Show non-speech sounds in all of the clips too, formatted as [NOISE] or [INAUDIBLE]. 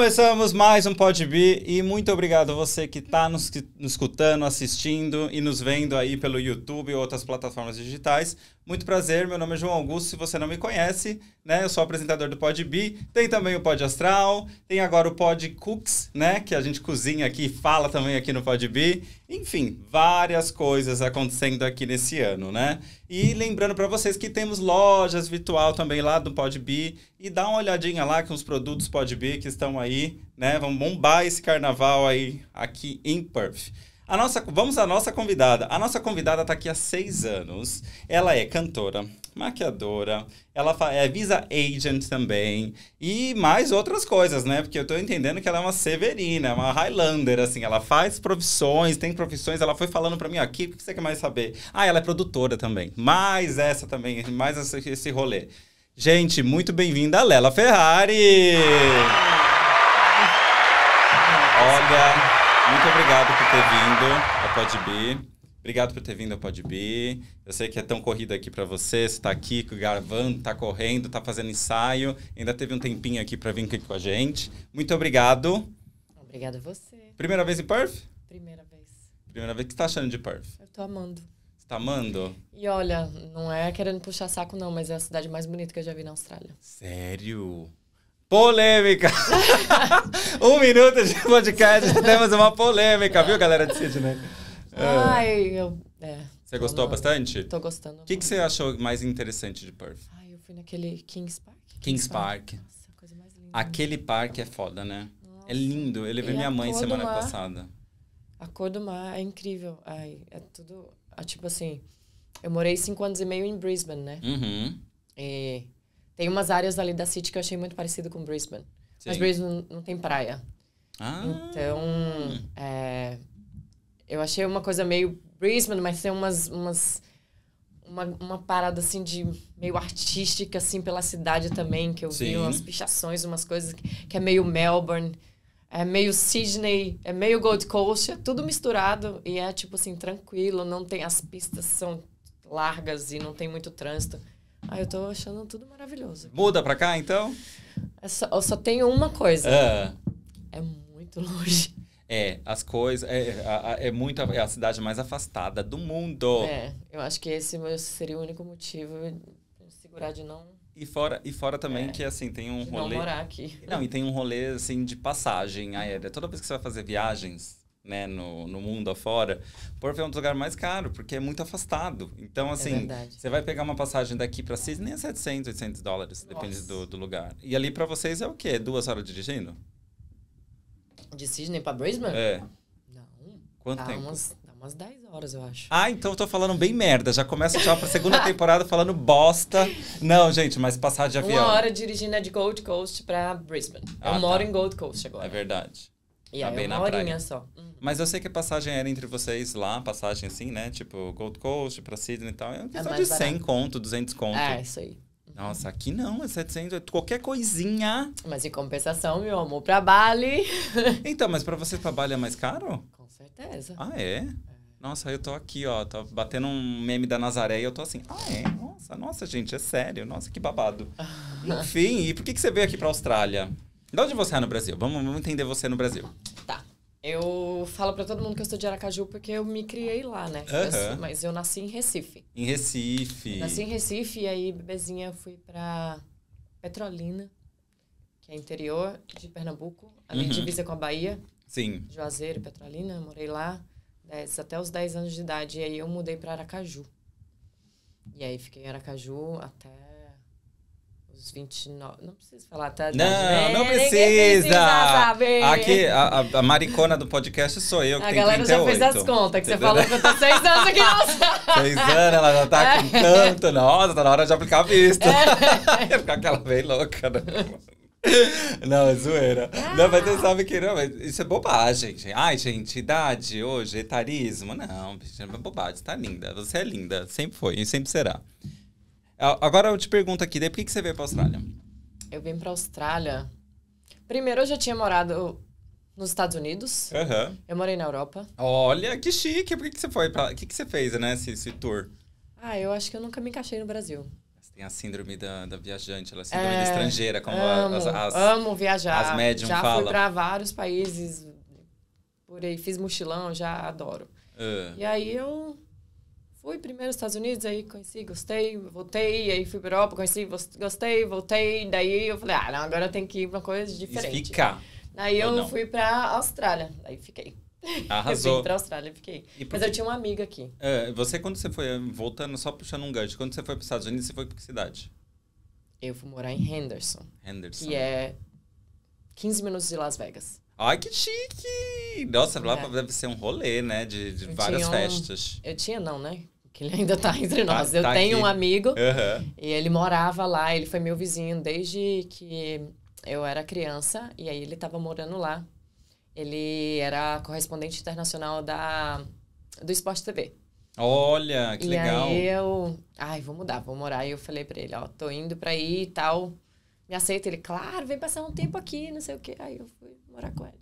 Começamos mais um Pode Be e muito obrigado a você que está nos, nos escutando, assistindo e nos vendo aí pelo YouTube e outras plataformas digitais. Muito prazer, meu nome é João Augusto, se você não me conhece, né? Eu sou apresentador do Pod tem também o Pod Astral, tem agora o Pod Cooks, né? Que a gente cozinha aqui e fala também aqui no Pod Enfim, várias coisas acontecendo aqui nesse ano, né? E lembrando para vocês que temos lojas virtual também lá do Pod e dá uma olhadinha lá com os produtos Pod que estão aí, né? Vamos bombar esse carnaval aí aqui em Perth. A nossa, vamos à nossa convidada. A nossa convidada está aqui há seis anos. Ela é cantora, maquiadora, ela é visa agent também e mais outras coisas, né? Porque eu estou entendendo que ela é uma severina, uma Highlander, assim. Ela faz profissões, tem profissões. Ela foi falando para mim aqui, ah, o que você quer mais saber? Ah, ela é produtora também. Mais essa também, mais esse rolê. Gente, muito bem-vinda, Lela Ferrari! Olha... Muito obrigado por ter vindo ao B. Obrigado por ter vindo ao B. Eu sei que é tão corrido aqui para você, você tá aqui gravando, tá correndo, tá fazendo ensaio, ainda teve um tempinho aqui para vir aqui com a gente. Muito obrigado. Obrigada a você. Primeira vez em Perth? Primeira vez. Primeira vez. O que você tá achando de Perth? Eu tô amando. Você tá amando? E olha, não é querendo puxar saco não, mas é a cidade mais bonita que eu já vi na Austrália. Sério? Polêmica! [LAUGHS] um minuto de podcast, temos uma polêmica, viu, galera de Sidney? É. Ai, eu. É, você gostou não, bastante? Tô gostando. O que, que você achou mais interessante de Perth? Ai, eu fui naquele Kings Park. Kings Park. Park. Nossa, coisa mais linda. Aquele parque é foda, né? É Nossa. É lindo. Eu levei e minha mãe semana mar, passada. A cor do mar é incrível. Ai, é tudo. É, tipo assim, eu morei cinco anos e meio em Brisbane, né? Uhum. E tem umas áreas ali da City que eu achei muito parecido com Brisbane. Sim. Mas Brisbane não tem praia. Ah. Então, é, eu achei uma coisa meio Brisbane, mas tem umas, umas uma, uma parada assim de meio artística assim pela cidade também, que eu Sim. vi umas pichações, umas coisas que, que é meio Melbourne, é meio Sydney, é meio Gold Coast, é tudo misturado e é tipo assim tranquilo, não tem as pistas são largas e não tem muito trânsito. Ah, eu tô achando tudo maravilhoso. Muda pra cá, então? Eu é só, eu só tenho uma coisa. É, é muito longe. É, as coisas. É, é, muito, é a cidade mais afastada do mundo. É, eu acho que esse seria o único motivo de segurar de não. E fora, e fora também é, que, assim, tem um rolê. Não, morar aqui. não, e tem um rolê, assim, de passagem aérea. Toda vez que você vai fazer viagens, né, no, no mundo afora, Porto é um dos lugares mais caros, porque é muito afastado. Então, é assim, é você vai pegar uma passagem daqui para Sydney é 700, 800 dólares, Nossa. depende do, do lugar. E ali para vocês é o quê? Duas horas dirigindo? De Sydney para Brisbane? É. Não. Quanto dá tempo? Umas, dá umas 10 horas, eu acho. Ah, então eu tô falando bem merda. Já começa já pra segunda [LAUGHS] temporada falando bosta. Não, gente, mas passar de avião. Uma hora dirigindo é de Gold Coast para Brisbane. Ah, eu tá. moro em Gold Coast agora. É verdade. E tá aí, bem uma na horinha praia. só. Uhum. Mas eu sei que a passagem era entre vocês lá, passagem assim, né? Tipo, Gold Coast pra Sydney e tal. É uma é questão de 100 barato. conto, 200 conto. É, isso aí. Uhum. Nossa, aqui não, é 700, qualquer coisinha. Mas em compensação, meu amor, pra Bali. [LAUGHS] então, mas pra você pra Bali é mais caro? Com certeza. Ah, é? é. Nossa, eu tô aqui, ó, tô batendo um meme da Nazaré e eu tô assim, ah, é? Nossa, nossa, gente, é sério, nossa, que babado. [LAUGHS] Enfim, e por que, que você veio aqui pra Austrália? De onde você é no Brasil? Vamos, vamos entender você no Brasil. Tá. Eu falo para todo mundo que eu sou de Aracaju porque eu me criei lá, né? Uhum. Eu, mas eu nasci em Recife. Em Recife. Eu nasci em Recife e aí, bebezinha, fui para Petrolina, que é interior de Pernambuco, ali uhum. divisa com a Bahia. Sim. Juazeiro, Petrolina, morei lá dez, até os 10 anos de idade. E aí eu mudei para Aracaju. E aí fiquei em Aracaju até os 29. Não precisa falar, tá? Não, né? não é, precisa! Aqui, a, a maricona do podcast sou eu, que a tem 38. A galera já fez as contas, que você falou que eu tô seis anos aqui no Seis anos, ela já tá é. com tanto. Nossa, tá na hora de aplicar a vista. É. Ia [LAUGHS] ficar aquela bem louca, né? Não, é zoeira. Ah. Não, mas você sabe que não, isso é bobagem, gente. Ai, gente, idade hoje, etarismo. Não, bicho, é bobagem, tá linda. Você é linda, sempre foi e sempre será. É, agora eu te pergunto aqui, daí por que, que você veio pra Austrália? Eu vim pra Austrália. Primeiro eu já tinha morado nos Estados Unidos. Uhum. Eu morei na Europa. Olha, que chique. Por que, que você foi pra. O que, que você fez, né, esse, esse tour? Ah, eu acho que eu nunca me encaixei no Brasil. Tem a síndrome da, da viajante, é a síndrome é, da estrangeira, como amo, as, as, Amo viajar. As médium Já fala. fui pra vários países, por aí, fiz mochilão, já adoro. Uh. E aí eu Fui primeiro aos Estados Unidos, aí conheci, gostei, voltei, aí fui para Europa, conheci, gostei, voltei, daí eu falei, ah, não, agora tem tenho que ir para uma coisa diferente. E ficar. Aí eu fui para Austrália, aí fiquei. [LAUGHS] Arrasou. Eu vim pra Austrália, fiquei. Mas eu tinha uma amiga aqui. É, você, quando você foi, voltando, só puxando um gancho, quando você foi para os Estados Unidos, você foi para que cidade? Eu fui morar em Henderson. Henderson. Que é 15 minutos de Las Vegas. Ai, que chique! Nossa, lá é. deve ser um rolê, né? De, de várias um... festas. Eu tinha, não, né? Que ele ainda tá entre tá, nós. Tá, eu tá tenho aqui. um amigo uhum. e ele morava lá, ele foi meu vizinho desde que eu era criança e aí ele tava morando lá. Ele era correspondente internacional da do Esporte TV. Olha, que e legal. E aí eu, ai, vou mudar, vou morar. E eu falei para ele, ó, tô indo para aí e tal me aceita. Ele, claro, vem passar um tempo aqui, não sei o quê. Aí eu fui morar com ele.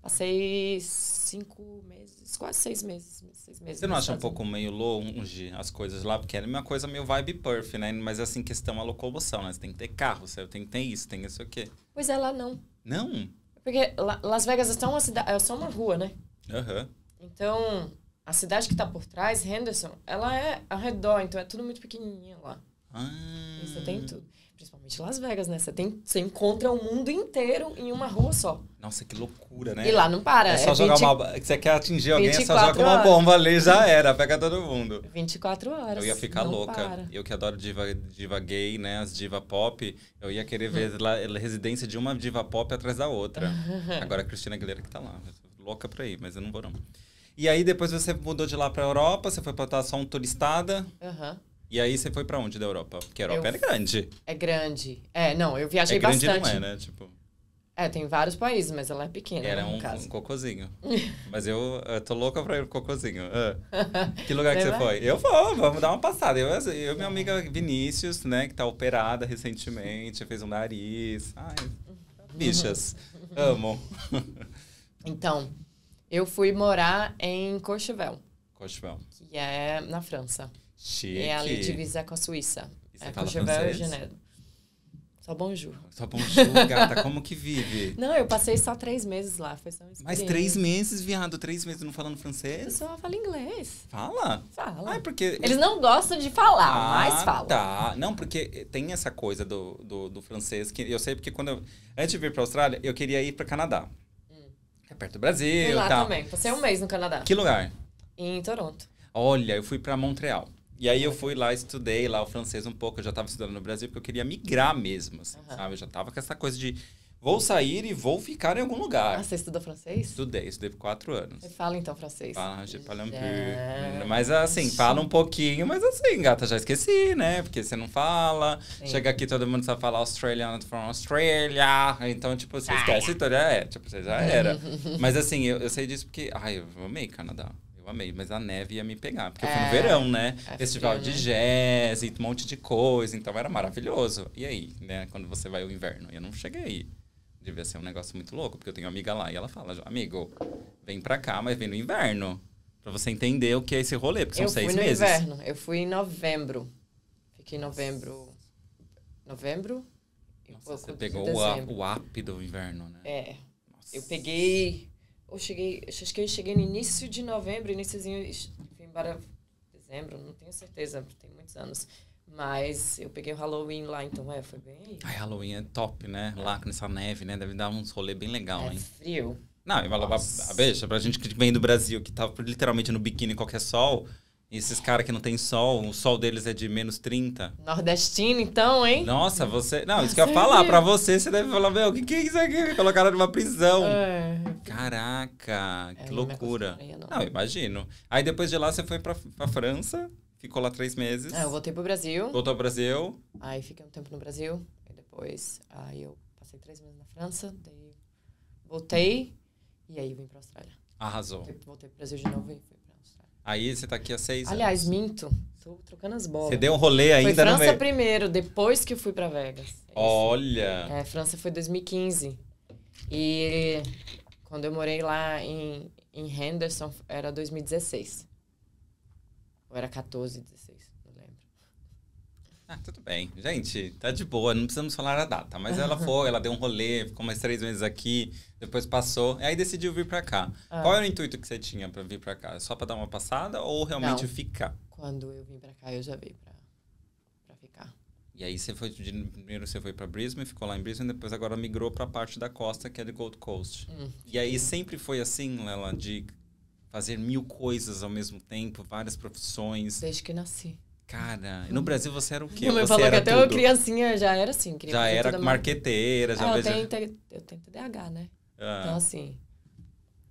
Passei cinco meses, quase seis meses. Seis meses Você não acha um pouco meio longe as coisas lá? Porque era uma coisa meio vibe perf, né? Mas assim, questão a locomoção, né? Você tem que ter carro, você tem que ter isso, tem isso aqui. Pois é, lá não. Não? Porque Las Vegas é só uma cidade, é só uma rua, né? Aham. Uhum. Então, a cidade que está por trás, Henderson, ela é ao redor, então é tudo muito pequenininho lá. Ah. Você tem tudo principalmente Las Vegas, né? Você, tem, você encontra o mundo inteiro em uma rua só. Nossa, que loucura, né? E lá não para. É, é só é jogar 20... uma. Você quer atingir alguém, é só jogar uma bomba ali já era, pega todo mundo. 24 horas. Eu ia ficar louca. Para. Eu que adoro diva, diva gay, né? As diva pop, eu ia querer ver hum. lá a residência de uma diva pop atrás da outra. [LAUGHS] Agora a Cristina Aguilera que tá lá. Louca pra ir, mas eu não vou não. E aí depois você mudou de lá pra Europa, você foi pra estar só um turistada. Aham. Uhum. E aí você foi para onde da Europa? Porque a Europa eu... é grande. É grande. É, não, eu viajei é grande bastante. Não é, né? Tipo. É, tem vários países, mas ela é pequena. Era né, um, um cocôzinho. [LAUGHS] mas eu, eu, tô louca pra ir pro cocôzinho. Ah. que lugar você que você foi? Eu vou, vamos dar uma passada. Eu, eu minha amiga Vinícius, né, que tá operada recentemente, fez um nariz. Ai, bichas. Uhum. Amo. [LAUGHS] então, eu fui morar em Courchevel. Courchevel. Que é na França. Chique. É ali divisa com a Suíça. E é Courchevel e Genebra. Só bonjour. Só bonjour, gata. Como que vive? [LAUGHS] Não, eu passei só três meses lá. Foi só uma Mas três meses, viado? Três meses não falando francês? Eu só falo inglês. Fala? Fala. Ah, porque... Eles não gostam de falar, ah, mas falam. tá. Não, porque tem essa coisa do, do, do, francês que... Eu sei porque quando eu... Antes de vir pra Austrália, eu queria ir pra Canadá. Hum. É perto do Brasil e lá tal. também. Passei é um mês no Canadá. Que lugar? Em Toronto. Olha, eu fui pra Montreal. E aí eu fui lá, estudei lá o francês um pouco, eu já estava estudando no Brasil, porque eu queria migrar mesmo, assim, uhum. sabe? Eu já estava com essa coisa de vou sair e vou ficar em algum lugar. Ah, você estudou francês? Estudei, estudei por quatro anos. Você fala então francês? Fala, je parle un peu. Mas assim, fala um pouquinho, mas assim, gata, já esqueci, né? Porque você não fala. Sim. Chega aqui, todo mundo só fala Australian from Australia. Então, tipo, você esquece, toda. é, tipo, você já era. [LAUGHS] mas assim, eu, eu sei disso porque, ai, eu amei Canadá. Eu amei, mas a neve ia me pegar, porque é, fui no é, verão, né? É Festival de né? jazz e um monte de coisa, então era maravilhoso. E aí, né, quando você vai ao inverno? Eu não cheguei. Devia ser um negócio muito louco, porque eu tenho uma amiga lá e ela fala, amigo, vem pra cá, mas vem no inverno. Pra você entender o que é esse rolê, porque são eu seis meses. Eu fui no inverno, eu fui em novembro. Fiquei em novembro. Novembro? Nossa, você pegou o, o ápice do inverno, né? É. Nossa. Eu peguei eu cheguei, acho que eu cheguei no início de novembro, iníciozinho, vim para dezembro, não tenho certeza, tem muitos anos. Mas eu peguei o Halloween lá, então é, foi bem Ai, Halloween é top, né? É. Lá com essa neve, né? Deve dar uns rolê bem legal, é hein? frio. Não, e vai lavar a beija pra gente que vem do Brasil, que tá literalmente no biquíni qualquer sol. E esses caras que não tem sol, o sol deles é de menos 30. Nordestino, então, hein? Nossa, você. Não, isso que eu ia falar. Pra você, você deve falar, meu, o que, que é isso aqui? Colocaram numa prisão. É. Caraca, que é, loucura. Não, não. não, imagino. Aí depois de lá você foi pra, pra França, ficou lá três meses. É, eu voltei pro Brasil. Voltou ao Brasil. Aí fiquei um tempo no Brasil. E depois, aí eu passei três meses na França, daí voltei. E aí vim pra Austrália. Arrasou. Voltei, voltei pro Brasil de novo e fui Aí você tá aqui há seis Aliás, anos. minto. Tô trocando as bolas. Você deu um rolê ainda foi França meio... primeiro, depois que eu fui para Vegas. É Olha! É, França foi 2015. E quando eu morei lá em, em Henderson, era 2016. Ou era 14, 16. Ah, tudo bem. Gente, tá de boa, não precisamos falar a data. Mas ela foi, ela deu um rolê, ficou mais três meses aqui, depois passou, e aí decidiu vir pra cá. Ah. Qual era o intuito que você tinha pra vir pra cá? Só pra dar uma passada ou realmente não. ficar? Quando eu vim pra cá, eu já vim pra, pra ficar. E aí você foi, primeiro você foi pra Brisbane, ficou lá em Brisbane, depois agora migrou pra parte da costa, que é de Gold Coast. Hum. E aí sempre foi assim, Lela, de fazer mil coisas ao mesmo tempo, várias profissões? Desde que nasci. Cara, no uhum. Brasil você era o quê? Minha mãe você falou que até tudo. eu criancinha já era assim. já era marqueteira, já ah, eu, tenho, eu tenho TDAH, né? Ah. Então, assim,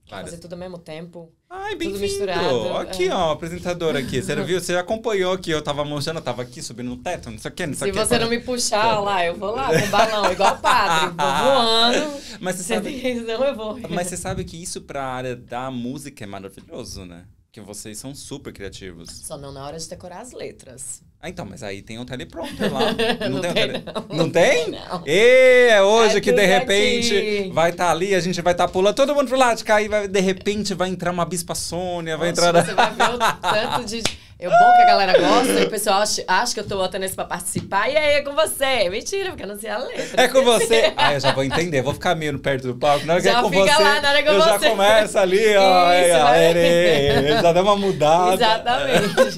Fazer tudo ao mesmo tempo. Ai, bem tudo vindo. misturado. É. Aqui, ó, apresentadora aqui. Você [LAUGHS] viu? Você acompanhou que eu tava mostrando, eu tava aqui subindo no teto, não sei o que, não sei o que. Se você não me puxar tá. lá, eu vou lá com balão, igual padre. Vou [LAUGHS] voando. Mas você sabe... Não, eu vou. Mas você sabe que isso pra área da música é maravilhoso, né? que vocês são super criativos. Só não na hora de decorar as letras. Ah, então, mas aí tem um teleprompter lá. [LAUGHS] Não, não tem, tem um tele... não. não tem? Não. E é hoje é que de repente aqui. vai estar tá ali, a gente vai estar tá pulando todo mundo pro lado de cá e vai, de repente vai entrar uma bispa Sônia, vai Nossa, entrar... Você vai ver o tanto de é bom que a galera gosta e o pessoal acha, acha que eu tô botando isso pra participar. E aí, é com você. Mentira, porque eu não sei a letra. É com você. ah, eu já vou entender. Vou ficar meio perto do palco. Na hora já que é com fica você, lá, na hora é eu você. já começa ali, ó. Isso, aí, ó já dá uma mudada. Exatamente.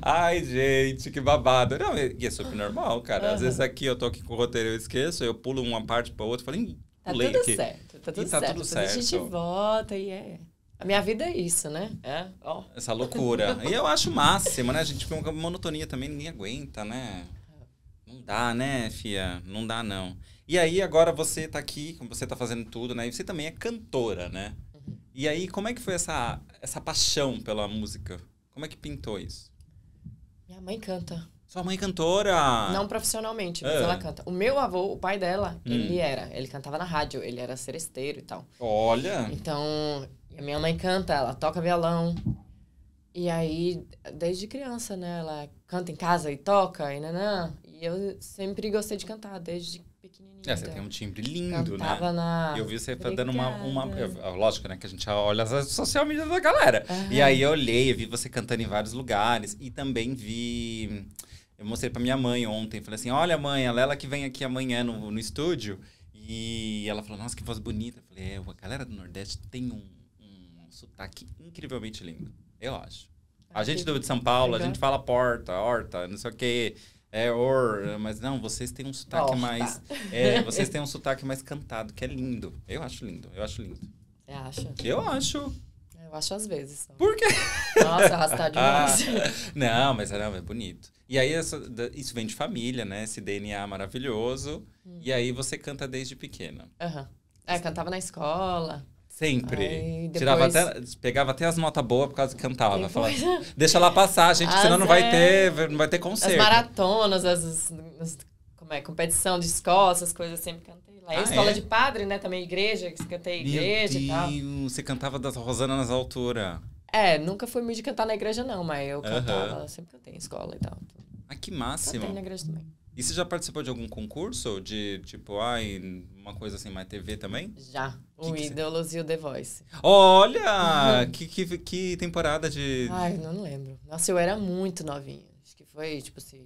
Ai, gente, que babado. Não, e é super ah. normal, cara. Uhum. Às vezes aqui eu tô aqui com o roteiro, eu esqueço. Eu pulo uma parte pra outra e falo... Tá, tá, tá tudo, certo, tá tudo e tá certo. Tá tudo certo. A gente volta e é... A minha vida é isso, né? É, ó. Essa loucura. e eu acho o máximo, né? A gente fica uma monotonia também, ninguém aguenta, né? Não dá, né, Fia? Não dá, não. E aí, agora você tá aqui, você tá fazendo tudo, né? E você também é cantora, né? Uhum. E aí, como é que foi essa, essa paixão pela música? Como é que pintou isso? Minha mãe canta. Sua mãe é cantora? Não profissionalmente, mas ah. ela canta. O meu avô, o pai dela, hum. ele era. Ele cantava na rádio, ele era seresteiro e tal. Olha! Então, e a minha mãe canta, ela toca violão. E aí, desde criança, né? Ela canta em casa e toca, e nanã. E eu sempre gostei de cantar, desde pequenininha. É, você tem um timbre lindo, né? Cantava né? Na... Eu vi você Obrigada. Tá dando uma, uma. Lógico, né? Que a gente olha as social media da galera. E aí eu olhei, eu vi você cantando em vários lugares. E também vi. Eu mostrei pra minha mãe ontem. Falei assim: olha, mãe, a Lela que vem aqui amanhã no, no estúdio. E ela falou: nossa, que voz bonita. Eu falei: é, a galera do Nordeste tem um sotaque incrivelmente lindo. Eu acho. A gente do de São Paulo, a gente fala porta, horta, não sei o quê. É or, mas não, vocês têm um sotaque mais. É, vocês têm um sotaque mais cantado, que é lindo. Eu acho lindo, eu acho lindo. Você acha? Eu acho. Eu acho às vezes. Só. Então. Por quê? Nossa, arrastar [LAUGHS] demais. Ah, não, mas é, não, é bonito. E aí, isso vem de família, né? Esse DNA maravilhoso. Hum. E aí, você canta desde pequena. Aham. Uhum. É, cantava na escola. Sempre. depois... Tirava até, pegava até as notas boas por causa que cantava. Depois... Falava, [LAUGHS] deixa lá passar, gente, as ah, senão não vai é. ter, não vai ter concerto. As maratonas, as, as como é, competição de escola, essas coisas sempre cantei lá. Ah, escola é? de padre, né? Também igreja, que cantei igreja Meu Deus, e tal. Você cantava das Rosana nas alturas. É, nunca foi muito de cantar na igreja, não, mas eu cantava, uh -huh. sempre cantei em escola e tal. Ah, que máximo. Cantei na igreja também. E você já participou de algum concurso? De tipo, ai, uma coisa assim, mais TV também? Já. Que o que Ídolos você... e o The Voice. Olha! Uhum. Que, que, que temporada de. Ai, não lembro. Nossa, eu era muito novinha. Acho que foi, tipo assim,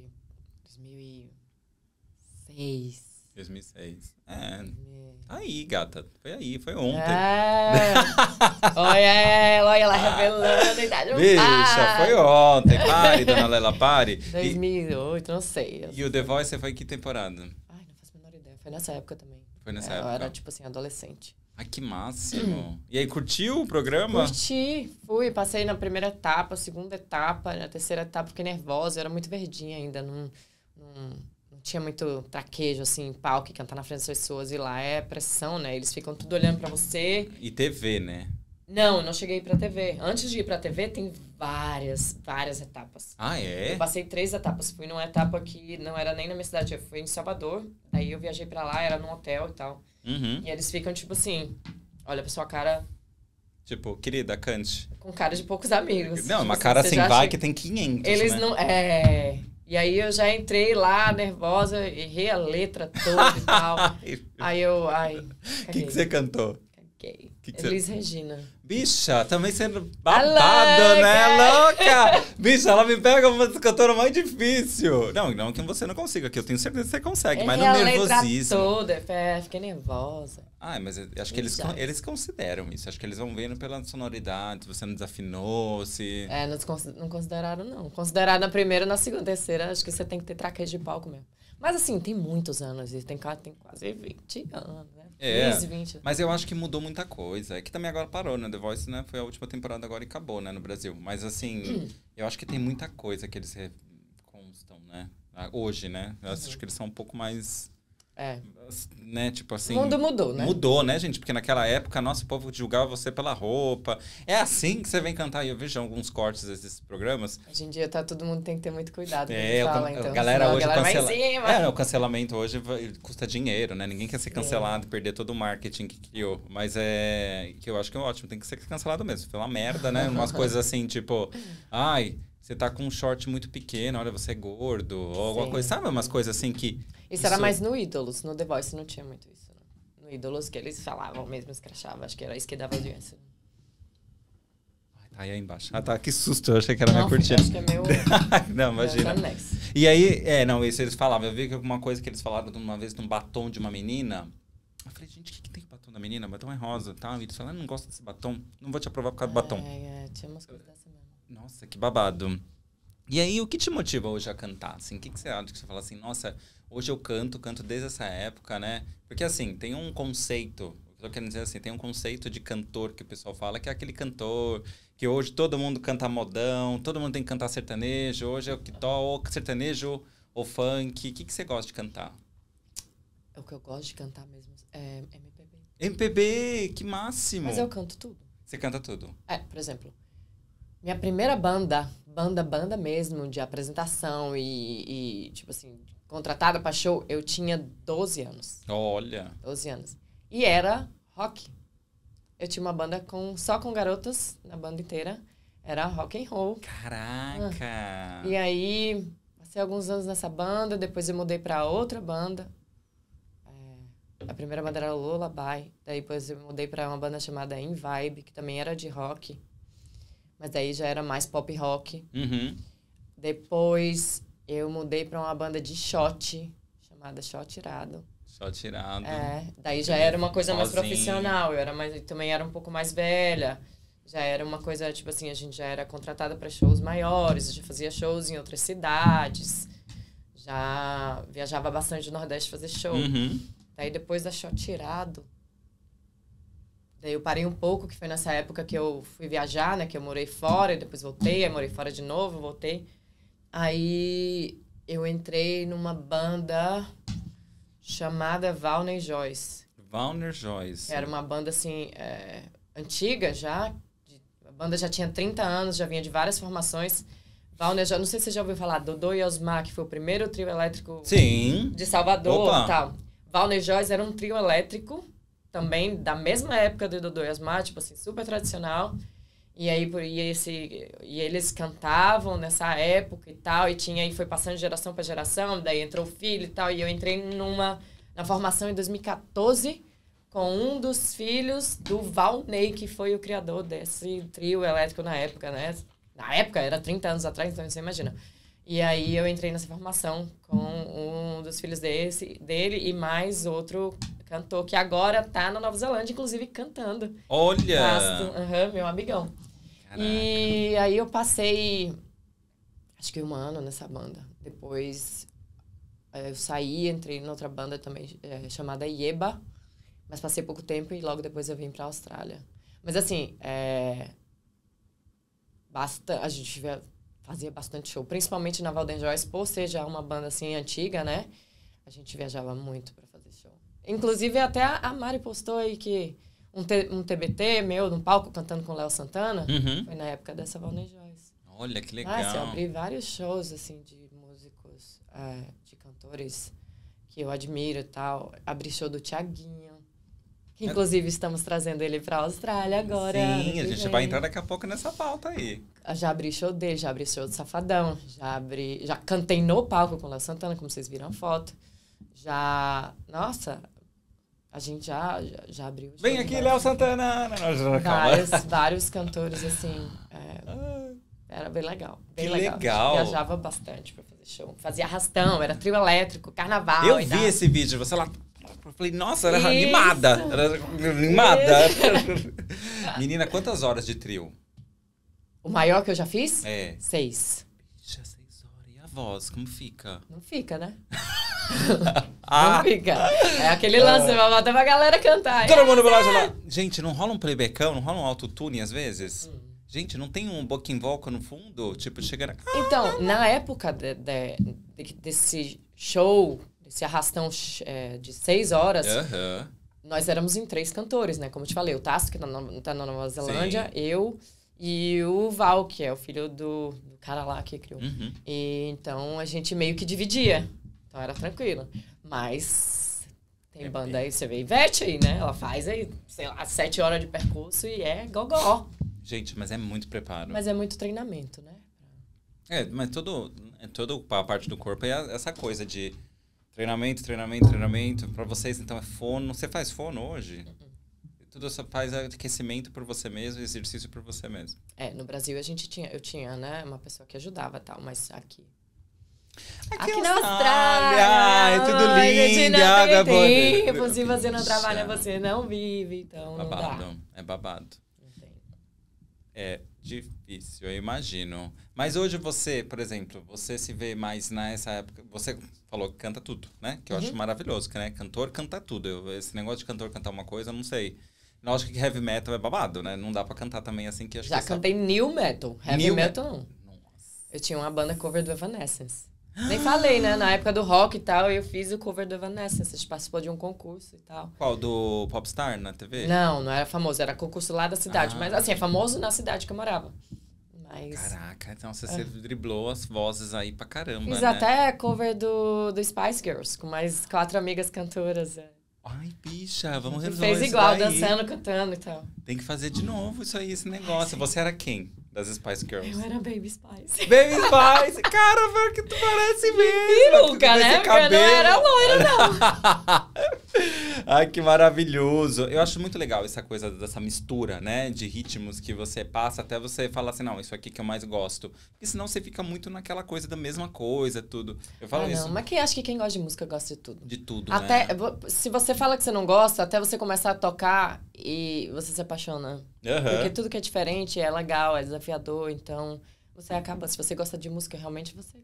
2006. 2006. É. 2006. Aí, gata. Foi aí, foi ontem. É. [LAUGHS] olha ela, olha ela revelando a idade. Bicha, foi ontem. Pare, dona Lela, pare. 2008, e, não sei. E o The Voice foi que temporada? Ai, não faço a menor ideia. Foi nessa época também. Foi nessa é, época? Eu era, tipo assim, adolescente. Ai, que máximo. e aí, curtiu o programa? Curti. Fui, passei na primeira etapa, segunda etapa, na terceira etapa, fiquei nervosa. Eu era muito verdinha ainda, não... não tinha muito traquejo, assim, palco, cantar na frente das pessoas. E lá é pressão, né? Eles ficam tudo olhando para você. E TV, né? Não, não cheguei pra TV. Antes de ir pra TV, tem várias, várias etapas. Ah, é? Eu passei três etapas. Fui numa etapa que não era nem na minha cidade, eu fui em Salvador. Aí eu viajei pra lá, era num hotel e tal. Uhum. E eles ficam tipo assim: olha pra sua cara. Tipo, querida, cante. Com cara de poucos amigos. Não, tipo, uma assim, cara assim, vai que tem 500. Eles né? não. É. E aí eu já entrei lá, nervosa, errei a letra toda e tal. [LAUGHS] aí eu. O que, que você cantou? fiquei. Que que Elis cê... Regina. Bicha, também sendo babada, né? Louca! Bicha, ela me pega uma cantora mais difícil. Não, não que você não consiga, que eu tenho certeza que você consegue, é mas não nervosismo. toda, é, fiquei nervosa. Ah, mas acho que eles, eles consideram isso. Acho que eles vão vendo pela sonoridade, se você não desafinou, se... É, não, não consideraram, não. Consideraram na primeira, na segunda, terceira. Acho que você tem que ter traquejo de palco mesmo. Mas assim, tem muitos anos, tem, tem quase 20 anos. É, 15, 20. Mas eu acho que mudou muita coisa. É que também agora parou, né? The Voice né, foi a última temporada agora e acabou, né? No Brasil. Mas assim, [CLEARS THROAT] eu acho que tem muita coisa que eles constam, né? Ah, hoje, né? Eu acho que eles são um pouco mais é. Né, tipo assim. O mundo mudou, né? Mudou, né, gente? Porque naquela época, nosso povo julgava você pela roupa. É assim que você vem cantar. E eu vejo alguns cortes desses programas. Hoje em dia tá todo mundo tem que ter muito cuidado. É, fala, a então. galera Senão, hoje. A galera cancela... É, o cancelamento hoje custa dinheiro, né? Ninguém quer ser cancelado, é. perder todo o marketing que criou. Mas é. Que eu acho que é ótimo, tem que ser cancelado mesmo. Foi uma merda, né? Umas [LAUGHS] coisas assim, tipo. Ai você tá com um short muito pequeno, olha, você é gordo, ou alguma coisa, sabe? Umas coisas assim que. Isso, isso, era mais no Ídolos, no The Voice não tinha muito isso. Não. No Ídolos que eles falavam mesmo, escrachavam, acho que era isso que dava doença. Aí, aí embaixo. Ah, tá. Que susto. Eu achei que era não, minha cortina. Acho que é meu. [LAUGHS] não, imagina. e aí, é, não, isso eles falavam. Eu vi que alguma coisa que eles falaram uma vez de um batom de uma menina. Eu falei, gente, o que, que tem batom da menina? Batom é rosa, tá? E eles falaram, não gosta desse batom. Não vou te aprovar por causa do batom. É, é, tinha umas coisas dessa mesmo nossa, que babado. E aí, o que te motiva hoje a cantar? Assim, o que, que você acha que você fala assim, nossa, hoje eu canto, canto desde essa época, né? Porque assim, tem um conceito, eu quero dizer assim, tem um conceito de cantor que o pessoal fala que é aquele cantor que hoje todo mundo canta modão, todo mundo tem que cantar sertanejo, hoje é o que toca sertanejo ou funk. O que, que você gosta de cantar? O que eu gosto de cantar mesmo é MPB. MPB, que máximo! Mas eu canto tudo. Você canta tudo? É, por exemplo, minha primeira banda, banda, banda mesmo, de apresentação e, e tipo assim, contratada para show, eu tinha 12 anos. Olha! 12 anos. E era rock. Eu tinha uma banda com só com garotas na banda inteira. Era rock and roll. Caraca! Ah. E aí, passei alguns anos nessa banda, depois eu mudei para outra banda. É, a primeira banda era Lullaby, daí depois eu mudei para uma banda chamada In Vibe, que também era de rock mas aí já era mais pop rock. Uhum. Depois eu mudei para uma banda de shot, chamada Shot Irado. Shot Irado. É, daí já uhum. era uma coisa Sozinho. mais profissional, eu era mais, eu também era um pouco mais velha. Já era uma coisa, tipo assim, a gente já era contratada para shows maiores, já fazia shows em outras cidades, já viajava bastante no Nordeste fazer show. Uhum. Daí depois da Shot Irado, Daí eu parei um pouco, que foi nessa época que eu fui viajar, né? Que eu morei fora, depois voltei, aí morei fora de novo, voltei. Aí eu entrei numa banda chamada Valner Joyce. Valner Joyce. Era uma banda, assim, é, antiga já. A banda já tinha 30 anos, já vinha de várias formações. Valner Joyce, não sei se você já ouviu falar, Dodô e Osmar, que foi o primeiro trio elétrico Sim. de Salvador Opa. tal. Valner Joyce era um trio elétrico também da mesma época do Dodô e as tipo assim, super tradicional. E aí e esse e eles cantavam nessa época e tal, e tinha aí foi passando de geração para geração, daí entrou o filho e tal, e eu entrei numa na formação em 2014 com um dos filhos do Valney, que foi o criador desse trio elétrico na época, né? Na época era 30 anos atrás, então você imagina. E aí eu entrei nessa formação com um dos filhos desse, dele e mais outro Cantor que agora tá na Nova Zelândia, inclusive cantando. Olha! Uhum, meu amigão. Caraca. E aí eu passei, acho que um ano nessa banda. Depois eh, eu saí, entrei em outra banda também é, chamada Yeba, mas passei pouco tempo e logo depois eu vim para a Austrália. Mas assim, é, basta, a gente fazia bastante show, principalmente na Valden Joyce, por ser já uma banda assim antiga, né? A gente viajava muito para Inclusive, até a Mari postou aí que um, um TBT meu, num palco, cantando com o Léo Santana, uhum. foi na época dessa Valnei Joyce. Olha, que ah, assim, legal. Nossa, eu abri vários shows, assim, de músicos, é, de cantores que eu admiro e tal. Abri show do Tiaguinho. Que, é. inclusive, estamos trazendo ele para a Austrália agora. Sim, a gente vem. vai entrar daqui a pouco nessa pauta aí. Ah, já abri show dele, já abri show do Safadão, já abri, já cantei no palco com o Léo Santana, como vocês viram a foto já. Nossa, a gente já, já, já abriu. Vem aqui, Léo Santana! vários, vários cantores, assim. É, ah. era bem legal. Bem que legal. legal. Viajava bastante pra fazer show. Fazia arrastão, era trio elétrico, carnaval. Eu vi tal. esse vídeo, você lá. Eu falei, nossa, era Isso. animada. Era animada. [LAUGHS] Menina, quantas horas de trio? O maior que eu já fiz? É. Seis voz, como fica? Não fica, né? [LAUGHS] ah. Não fica. É aquele lance, você ah. vai pra galera cantar. Todo mundo vai lá, é. Gente, não rola um playbackão, não rola um autotune às vezes? Hum. Gente, não tem um backing vocal no fundo? Tipo, chegando. Então, ah, na época de, de, desse show, desse arrastão é, de seis horas, nós éramos em três cantores, né? Como eu te falei, o Tasso, que tá na, tá na Nova Zelândia, Sim. eu e o Val, que é o filho do, do cara lá que criou. Uhum. E, então a gente meio que dividia. Então era tranquilo. Mas tem é banda bem. aí, você vê Ivete aí, né? Ela faz aí, sei lá, sete horas de percurso e é gogó. Gente, mas é muito preparo. Mas é muito treinamento, né? É, mas todo, é, todo a parte do corpo é essa coisa de treinamento, treinamento, treinamento. Para vocês, então, é fono. Você faz fono hoje? Uhum tudo só faz aquecimento por você mesmo, exercício por você mesmo. É, no Brasil a gente tinha, eu tinha, né, uma pessoa que ajudava tal, mas aqui. Aqui, aqui é na Austrália, Ai, tudo lindo, água boa. Tempo, se você não trabalha, você não vive, então babado, não dá. É babado. É difícil, eu imagino. Mas hoje você, por exemplo, você se vê mais nessa época. Você falou que canta tudo, né? Que eu uhum. acho maravilhoso, que né? Cantor canta tudo. Eu, esse negócio de cantor cantar uma coisa, eu não sei. Lógico que heavy metal é babado, né? Não dá pra cantar também assim que acho Já que é cantei sabe. new metal. Heavy new metal não. Nossa. Eu tinha uma banda cover do Evanescence. Nem falei, né? Na época do rock e tal, eu fiz o cover do Evanescence. A gente participou de um concurso e tal. Qual? Do Popstar na TV? Não, não era famoso. Era concurso lá da cidade. Ah. Mas assim, é famoso na cidade que eu morava. Mas... Caraca, então você é. driblou as vozes aí pra caramba, Fiz né? até cover do, do Spice Girls, com mais quatro amigas cantoras. É. Ai, bicha, vamos resolver fez isso igual, daí. dançando, cantando e tal. Tem que fazer de novo isso aí, esse negócio. Ai, Você era quem das Spice Girls? Eu era Baby Spice. Baby Spice! [LAUGHS] cara, pior que tu parece mesmo. nunca né? Porque eu não era loira, não. [LAUGHS] Ai, que maravilhoso. Eu acho muito legal essa coisa dessa mistura, né? De ritmos que você passa até você falar assim, não, isso aqui que eu mais gosto. Porque senão você fica muito naquela coisa da mesma coisa, tudo. Eu falo ah, não, isso. Mas quem acha que quem gosta de música gosta de tudo? De tudo, até, né? Se você fala que você não gosta, até você começar a tocar e você se apaixona. Uhum. Porque tudo que é diferente é legal, é desafiador, então você acaba, se você gosta de música, realmente você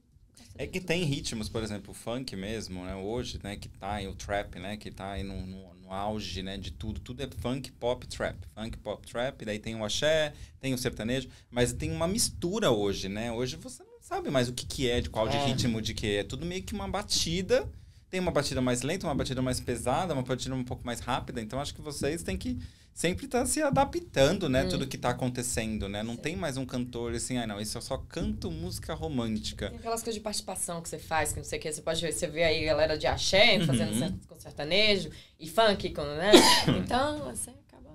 é que tem ritmos, por exemplo, o funk mesmo, né? Hoje, né? Que tá aí, o trap, né? Que tá aí no, no, no, auge, né? De tudo. Tudo é funk, pop, trap. Funk, pop, trap. Daí tem o axé, tem o sertanejo. Mas tem uma mistura hoje, né? Hoje você não sabe mais o que que é, de qual é. de ritmo, de que é. Tudo meio que uma batida. Tem uma batida mais lenta, uma batida mais pesada, uma batida um pouco mais rápida. Então, acho que vocês têm que sempre tá se adaptando, né? Hum. Tudo que tá acontecendo, né? Não Sim. tem mais um cantor assim, ah, não, isso eu só canto música romântica. Tem aquelas coisas de participação que você faz, que não sei o que, você pode ver, você vê aí galera de axé fazendo uhum. com sertanejo e funk, com, né? [COUGHS] então, assim, acaba.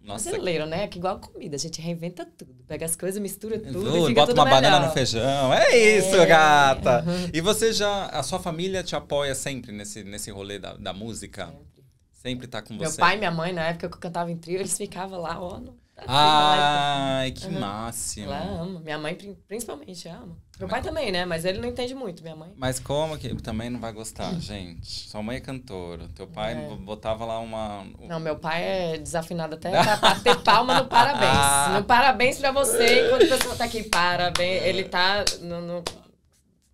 Nossa, Brasileiro, né? Que igual a comida, a gente reinventa tudo. Pega as coisas, mistura tudo. Tudo, e bota tudo uma melhor. banana no feijão. É, é. isso, é. gata! Uhum. E você já. A sua família te apoia sempre nesse, nesse rolê da, da música? Sempre. Sempre tá com você. Meu pai e minha mãe, na época que eu cantava em trio, eles ficavam lá, ó. No... Tá Ai, que uhum. máximo. Ela ama. Minha mãe, principalmente, ama. Meu pai também, né? Mas ele não entende muito, minha mãe. Mas como que também não vai gostar, [LAUGHS] gente? Sua mãe é cantora. Teu pai é. botava lá uma. Não, meu pai é desafinado até [LAUGHS] pra ter palma no parabéns. no [LAUGHS] parabéns pra você, enquanto a pessoa tá aqui, parabéns. Ele tá no, no...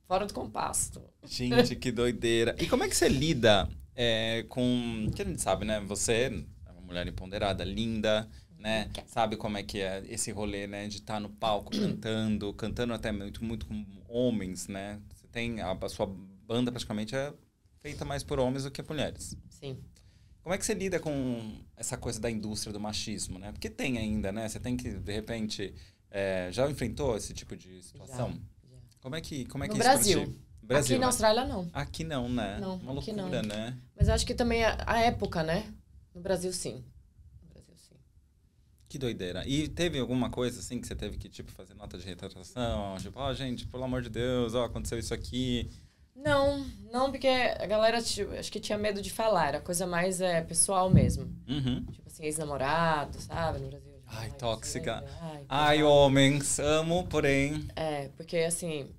fora do compasso. Gente, que doideira. E como é que você lida? é, com. Que a gente sabe, né? Você é uma mulher empoderada, linda, né? Okay. É. Sabe como é que é esse rolê, né? De estar tá no palco [CLEARS THROAT] cantando, cantando até muito, muito com homens, né? Você tem a, a, sua banda praticamente é feita mais por homens do que por mulheres. Sim. Como é que você lida com essa coisa da indústria do machismo, né? Porque tem ainda, né? Você tem que, de repente, é, já enfrentou esse tipo de situação? Já, já. Como é que, como é que no é isso Brasil. Brasil. Aqui na né? Austrália, não. Aqui não, né? Não, Uma loucura, não. né? Mas eu acho que também a, é a época, né? No Brasil, sim. No Brasil, sim. Que doideira. E teve alguma coisa, assim, que você teve que, tipo, fazer nota de retratação? Tipo, ó, oh, gente, pelo amor de Deus, ó, aconteceu isso aqui. Não, não, porque a galera tipo, acho que tinha medo de falar. A coisa mais é pessoal mesmo. Uhum. Tipo assim, ex-namorado, sabe? No Brasil. Ai, tóxica. Ai, Ai, homens, amo, porém. É, porque assim,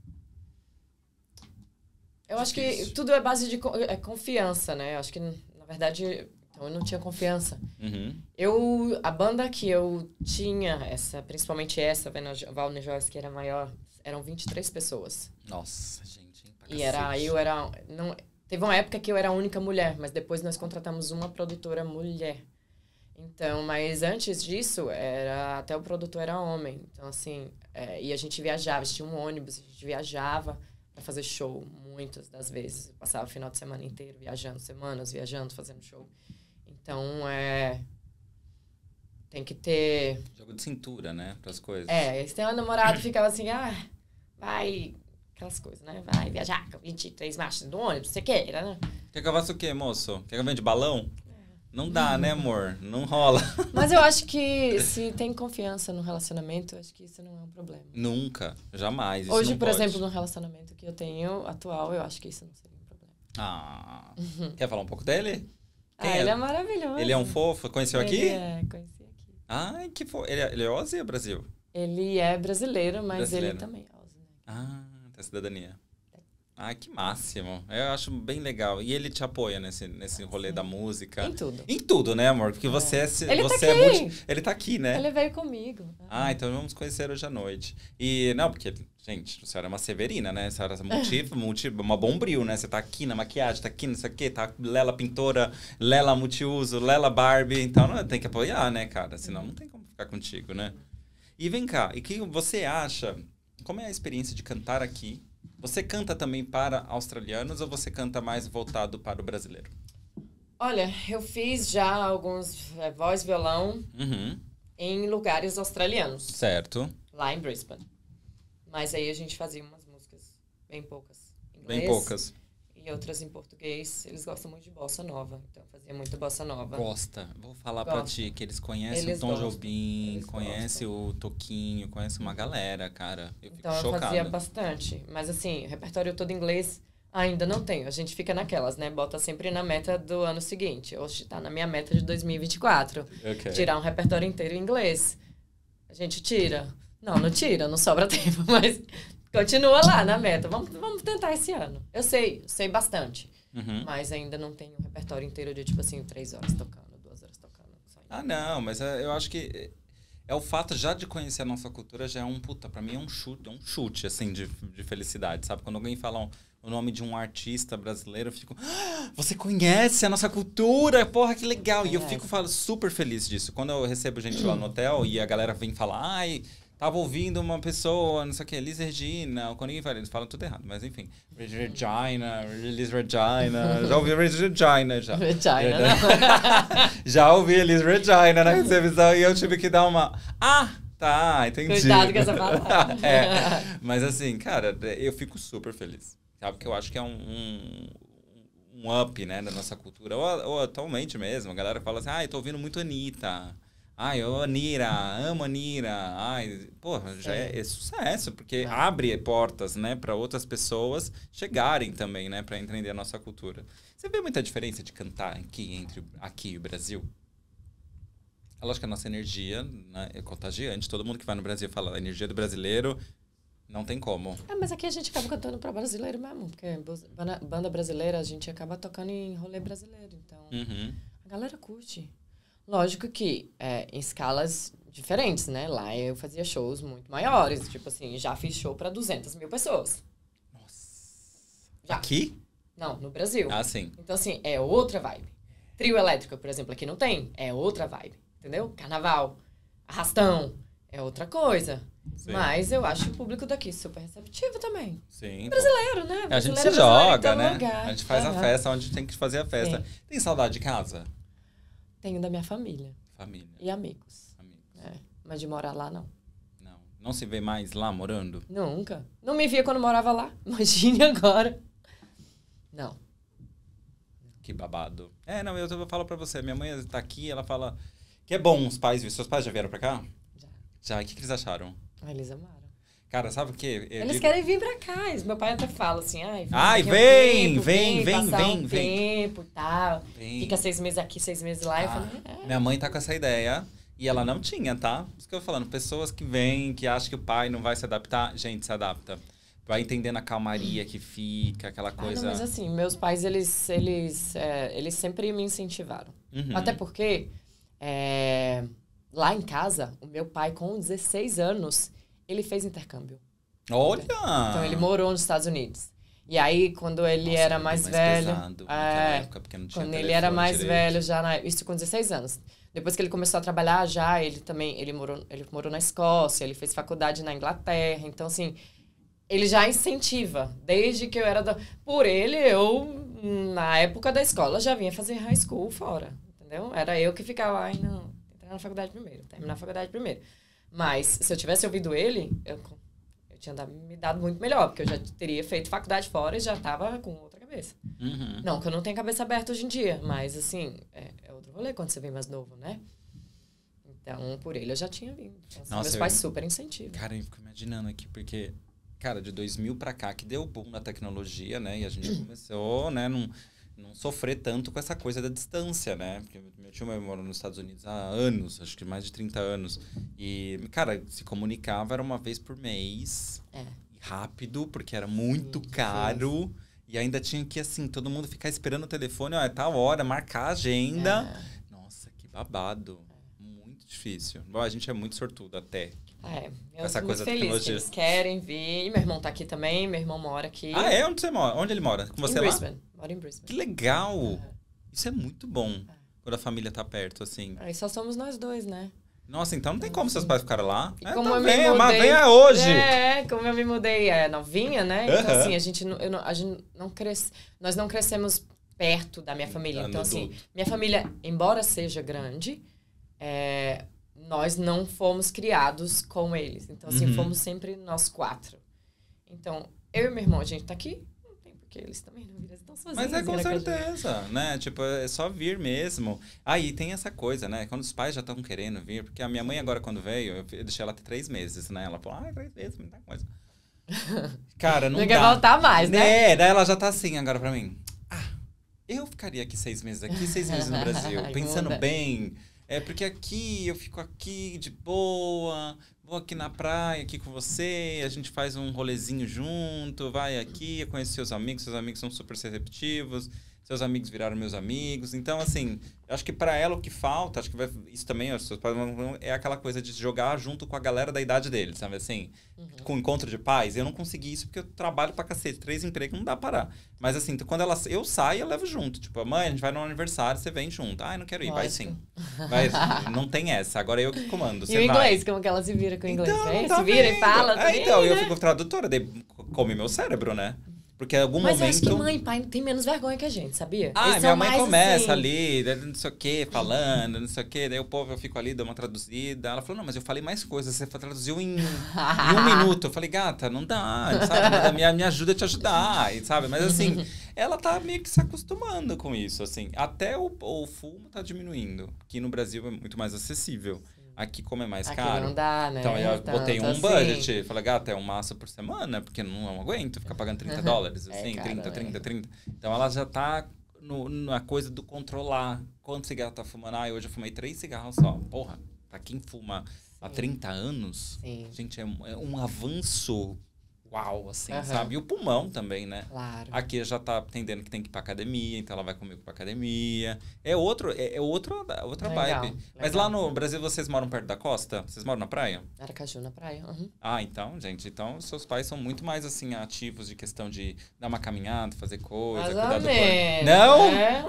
eu acho que tudo é base de é confiança, né? Eu acho que, na verdade, então eu não tinha confiança. Uhum. Eu, a banda que eu tinha, essa, principalmente essa, Valne Joyce, que era maior, eram 23 pessoas. Nossa, gente, hein? E era, eu era, não, teve uma época que eu era a única mulher, mas depois nós contratamos uma produtora mulher. Então, mas antes disso, era até o produtor era homem. Então, assim, é, e a gente viajava, tinha um ônibus, a gente viajava para fazer show muitas das vezes. Eu passava o final de semana inteiro viajando, semanas viajando, fazendo show. Então, é. Tem que ter. Jogo de cintura, né? Para as coisas. É, esse tem um namorado ficava assim, ah, vai. Aquelas coisas, né? Vai viajar com 23 marchas do ônibus, você queira, Né? Quer que eu faça o quê, moço? Quer que eu venha de balão? Não dá, né, uhum. amor? Não rola. [LAUGHS] Mas eu acho que se tem confiança no relacionamento, acho que isso não é um problema. Nunca, jamais. Isso Hoje, por pode. exemplo, no relacionamento que eu tenho atual, eu acho que isso não seria um problema. Ah. Uhum. Quer falar um pouco dele? Ah, ele é? é maravilhoso. Ele é um fofo. Conheceu ele aqui? É, conheci aqui. Ai, que fofo. Ele é, ele é Aussie ou Brasil? Ele é brasileiro, mas brasileiro. ele também é Aussie. Né? Ah, tem cidadania. Ah, que máximo. Eu acho bem legal. E ele te apoia nesse, nesse rolê Sim. da música. Em tudo. Em tudo, né, amor? Porque é. você é. Ele tá você tá aqui. É multi... Ele tá aqui, né? Ele veio comigo. Ah, então vamos conhecer hoje à noite. E, não, porque, gente, a senhora é uma severina, né? A senhora é multi, [LAUGHS] multi, uma bombril, né? Você tá aqui na maquiagem, tá aqui, não sei o quê, tá Lela pintora, Lela multiuso, Lela Barbie. Então não, né, tem que apoiar, né, cara? Senão não tem como ficar contigo, né? E vem cá, e que você acha? Como é a experiência de cantar aqui? Você canta também para australianos ou você canta mais voltado para o brasileiro? Olha, eu fiz já alguns é, voz violão uhum. em lugares australianos. Certo. Lá em Brisbane. Mas aí a gente fazia umas músicas bem poucas. Inglês, bem poucas e outras em português. Eles gostam muito de bossa nova, então fazia muito bossa nova. Gosta. Vou falar para ti que eles conhecem eles o Tom gostam. Jobim, conhece o Toquinho, conhece uma galera, cara. Eu então eu fazia bastante, mas assim, repertório todo inglês ainda não tenho. A gente fica naquelas, né? Bota sempre na meta do ano seguinte. Hoje tá na minha meta de 2024. Okay. Tirar um repertório inteiro em inglês. A gente tira. Não, não tira, não sobra [LAUGHS] tempo, mas Continua lá na meta. Vamos, vamos tentar esse ano. Eu sei, sei bastante. Uhum. Mas ainda não tenho um repertório inteiro de, tipo assim, três horas tocando, duas horas tocando. ah, não, mas é, eu acho que é, é o fato já de conhecer a nossa cultura já é um puta, para mim é um chute, é um chute assim de, de felicidade, sabe? Quando alguém fala um, o nome de um artista brasileiro, eu fico, ah, você conhece a nossa cultura, porra, que legal. E eu fico falo, super feliz disso. Quando eu recebo gente lá no hotel e a galera vem falar, ai, tava ouvindo uma pessoa, não sei o que, Liz Regina, o Coninho fala, eles falam tudo errado, mas enfim. Regina, Liz Regina, já ouvi Liz Regina já. Regina, [LAUGHS] Já ouvi Liz Regina na revisão e eu tive que dar uma. Ah! Tá, entendi. Cuidado com essa palavra. [LAUGHS] é. Mas assim, cara, eu fico super feliz. Sabe que eu acho que é um, um um up, né, da nossa cultura. Ou, ou, atualmente mesmo, a galera fala assim, ah, eu tô ouvindo muito Anitta. Ai, ô Anira, amo Anira. Ai, porra, já é, é sucesso, porque abre portas, né, para outras pessoas chegarem também, né, para entender a nossa cultura. Você vê muita diferença de cantar aqui entre aqui e o Brasil? É acho que a nossa energia né, é contagiante. Todo mundo que vai no Brasil fala a energia do brasileiro. Não tem como. É, mas aqui a gente acaba cantando para brasileiro mesmo, porque banda brasileira a gente acaba tocando em rolê brasileiro. Então, uhum. a galera curte. Lógico que é, em escalas diferentes, né? Lá eu fazia shows muito maiores. Tipo assim, já fiz show para 200 mil pessoas. Nossa. Já. Aqui? Não, no Brasil. Ah, sim. Então, assim, é outra vibe. Trio elétrico, por exemplo, aqui não tem. É outra vibe. Entendeu? Carnaval, arrastão, é outra coisa. Sim. Mas eu acho o público daqui super receptivo também. Sim. Brasileiro, né? Brasileiro, a gente se joga, né? Lugar. A gente faz uhum. a festa onde tem que fazer a festa. Sim. Tem saudade de casa? Tenho da minha família. Família. E amigos. Amigos. É, mas de morar lá, não. Não. Não se vê mais lá morando? Nunca. Não me via quando morava lá. [LAUGHS] Imagine agora. Não. Que babado. É, não, eu, vou falo pra você. Minha mãe tá aqui, ela fala que é bom os pais. Seus pais já vieram pra cá? Já. Já. E o que, que eles acharam? Ah, eles amaram. Cara, sabe o quê? Eu eles digo... querem vir pra cá. Meu pai até fala assim, ai, vem, ai, vem, um tempo, vem, vem, vem, vem, um vem. tempo, tal. Vem. Fica seis meses aqui, seis meses lá. Ah, eu falo, é. Minha mãe tá com essa ideia. E ela não tinha, tá? Isso que eu tô falando. Pessoas que vêm, que acham que o pai não vai se adaptar. Gente, se adapta. Vai entendendo a calmaria que fica, aquela coisa. Ah, não, mas assim, meus pais, eles, eles, é, eles sempre me incentivaram. Uhum. Até porque, é, lá em casa, o meu pai, com 16 anos, ele fez intercâmbio. Olha! Então ele morou nos Estados Unidos. E aí, quando ele Nossa, era é mais, mais velho. Pesado, é, época, quando ele era mais direito. velho, já na, isso com 16 anos. Depois que ele começou a trabalhar já, ele também ele morou, ele morou na Escócia, ele fez faculdade na Inglaterra. Então, assim, ele já incentiva. Desde que eu era. Do... Por ele, eu, na época da escola, já vinha fazer high school fora. Entendeu? Era eu que ficava, ai, não, entrar na faculdade primeiro, terminar a faculdade primeiro. Mas se eu tivesse ouvido ele, eu, eu tinha dado, me dado muito melhor, porque eu já teria feito faculdade fora e já estava com outra cabeça. Uhum. Não, que eu não tenho cabeça aberta hoje em dia, mas assim, é, é outro rolê quando você vem mais novo, né? Então, por ele eu já tinha vindo. Então, assim, Nossa, meus pais eu... super incentivam. Cara, eu fico imaginando aqui, porque, cara, de 2000 para cá, que deu boom na tecnologia, né? E a gente [CLEARS THROAT] começou, né, num, não sofrer tanto com essa coisa da distância, né? Porque meu tio mora nos Estados Unidos há anos, acho que mais de 30 anos. E, cara, se comunicava era uma vez por mês. É. Rápido, porque era muito sim, caro. E ainda tinha que, assim, todo mundo ficar esperando o telefone, ó, é tal hora, marcar a agenda. É. Nossa, que babado. É. Muito difícil. Bom, a gente é muito sortudo até. É, eu essa coisa feliz tecnologia. Que eles querem vir. meu irmão tá aqui também, meu irmão mora aqui. Ah, é? Onde você mora? Onde ele mora? Com você em lá? Mora em Brisbane. Que legal! Uhum. Isso é muito bom. Uhum. Quando a família tá perto, assim. Aí ah, só somos nós dois, né? Nossa, então não tem como seus pais ficarem lá. E é, como tá eu bem, me mudei, mas vem é hoje. É, como eu me mudei é novinha, né? Então, uhum. assim, a gente, não, eu, a gente não cresce, nós não crescemos perto da minha família. Ah, então, assim, minha família, embora seja grande, é, nós não fomos criados com eles. Então, assim, uhum. fomos sempre nós quatro. Então, eu e meu irmão, a gente tá aqui, não tem porque eles também não viram, estão sozinhos. Mas é né, com certeza, né? Tipo, é só vir mesmo. Aí tem essa coisa, né? Quando os pais já estão querendo vir, porque a minha mãe agora, quando veio, eu deixei ela ter três meses, né? Ela falou, ah, três meses, muita coisa. [LAUGHS] Cara, não, não dá. voltar mais, né? É, daí ela já tá assim agora pra mim. Ah, eu ficaria aqui seis meses aqui, seis meses no Brasil, [LAUGHS] pensando bem é porque aqui eu fico aqui de boa, vou aqui na praia aqui com você, a gente faz um rolezinho junto, vai aqui, conhece seus amigos, seus amigos são super receptivos seus amigos viraram meus amigos. Então, assim, acho que para ela o que falta, acho que vai, isso também é aquela coisa de jogar junto com a galera da idade deles, sabe? Assim, uhum. com encontro de pais. Eu não consegui isso porque eu trabalho pra cacete, três empregos, não dá parar. Mas, assim, quando ela, eu saio, eu levo junto. Tipo, mãe, a gente vai no aniversário, você vem junto. Ah, eu não quero ir, Lógico. vai sim. Vai, não tem essa, agora eu que comando. [LAUGHS] e o inglês, vai. como que ela se vira com o inglês? Então, é, tá se vira vendo. e fala. É, então, eu né? fico tradutora, come meu cérebro, né? Porque em algum Mas momento. Mas acho que mãe e pai tem menos vergonha que a gente, sabia? Ah, Eles minha mãe começa assim... ali, não sei o quê, falando, não sei o quê. Daí o povo, eu fico ali, dou uma traduzida. Ela falou, não, mas eu falei mais coisas. Você traduziu em, em um [LAUGHS] minuto. Eu falei, gata, não dá, sabe? Me, me ajuda a te ajudar, sabe? Mas assim, [LAUGHS] ela tá meio que se acostumando com isso, assim. Até o, o fumo tá diminuindo, que no Brasil é muito mais acessível. Sim. Aqui, como é mais Aqui caro. Não dá, né? Então, eu então, botei então um assim... budget. Falei, gata, é um massa por semana, porque não aguento ficar pagando 30 uhum. [LAUGHS] dólares, é assim, é caro, 30, né? 30, 30. Então, ela já tá no, na coisa do controlar. Quanto cigarro tá fumando? Ah, hoje eu fumei três cigarros só. Porra, pra quem fuma Sim. há 30 anos, Sim. gente, é é um avanço uau, assim, uhum. sabe? E o pulmão também, né? Claro. Aqui já tá entendendo que tem que ir pra academia, então ela vai comigo pra academia. É outro, é, é outro, outra legal, vibe. Legal. Mas lá no Brasil, vocês moram perto da costa? Vocês moram na praia? Aracaju, na praia. Uhum. Ah, então, gente. Então, seus pais são muito mais, assim, ativos de questão de dar uma caminhada, fazer coisa, cuidar do plano. Não? É,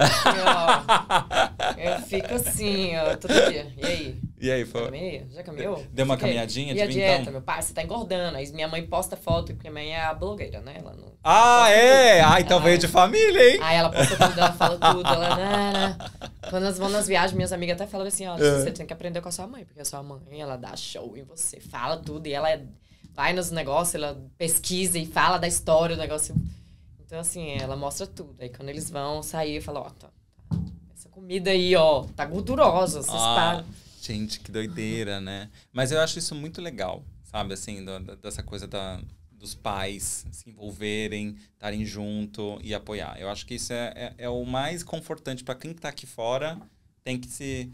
eu, eu fico assim, ó, todo dia. E aí? E aí, foi? Já caminhei? Já caminhou? Deu uma caminhadinha? E a dieta, então? meu pai, você tá engordando. Aí minha mãe posta foto, porque minha mãe é blogueira, né? Ela não. Ah, é? Tudo. Ai, então ela... veio de família, hein? Aí ela posta tudo, ela fala [LAUGHS] tudo. Ela, Quando nós vamos nas viagens, minhas amigas até falam assim: ó, você é. tem que aprender com a sua mãe, porque a sua mãe, ela dá show em você, fala tudo, e ela é... vai nos negócios, ela pesquisa e fala da história do negócio. Então, assim, ela mostra tudo. Aí quando eles vão sair, eu falo: ó, tá, tá essa comida aí, ó, tá gordurosa, vocês ah. param. Gente, que doideira, né? Mas eu acho isso muito legal, sabe? Assim, do, do, dessa coisa da, dos pais se envolverem, estarem junto e apoiar. Eu acho que isso é, é, é o mais confortante para quem tá aqui fora. Tem que se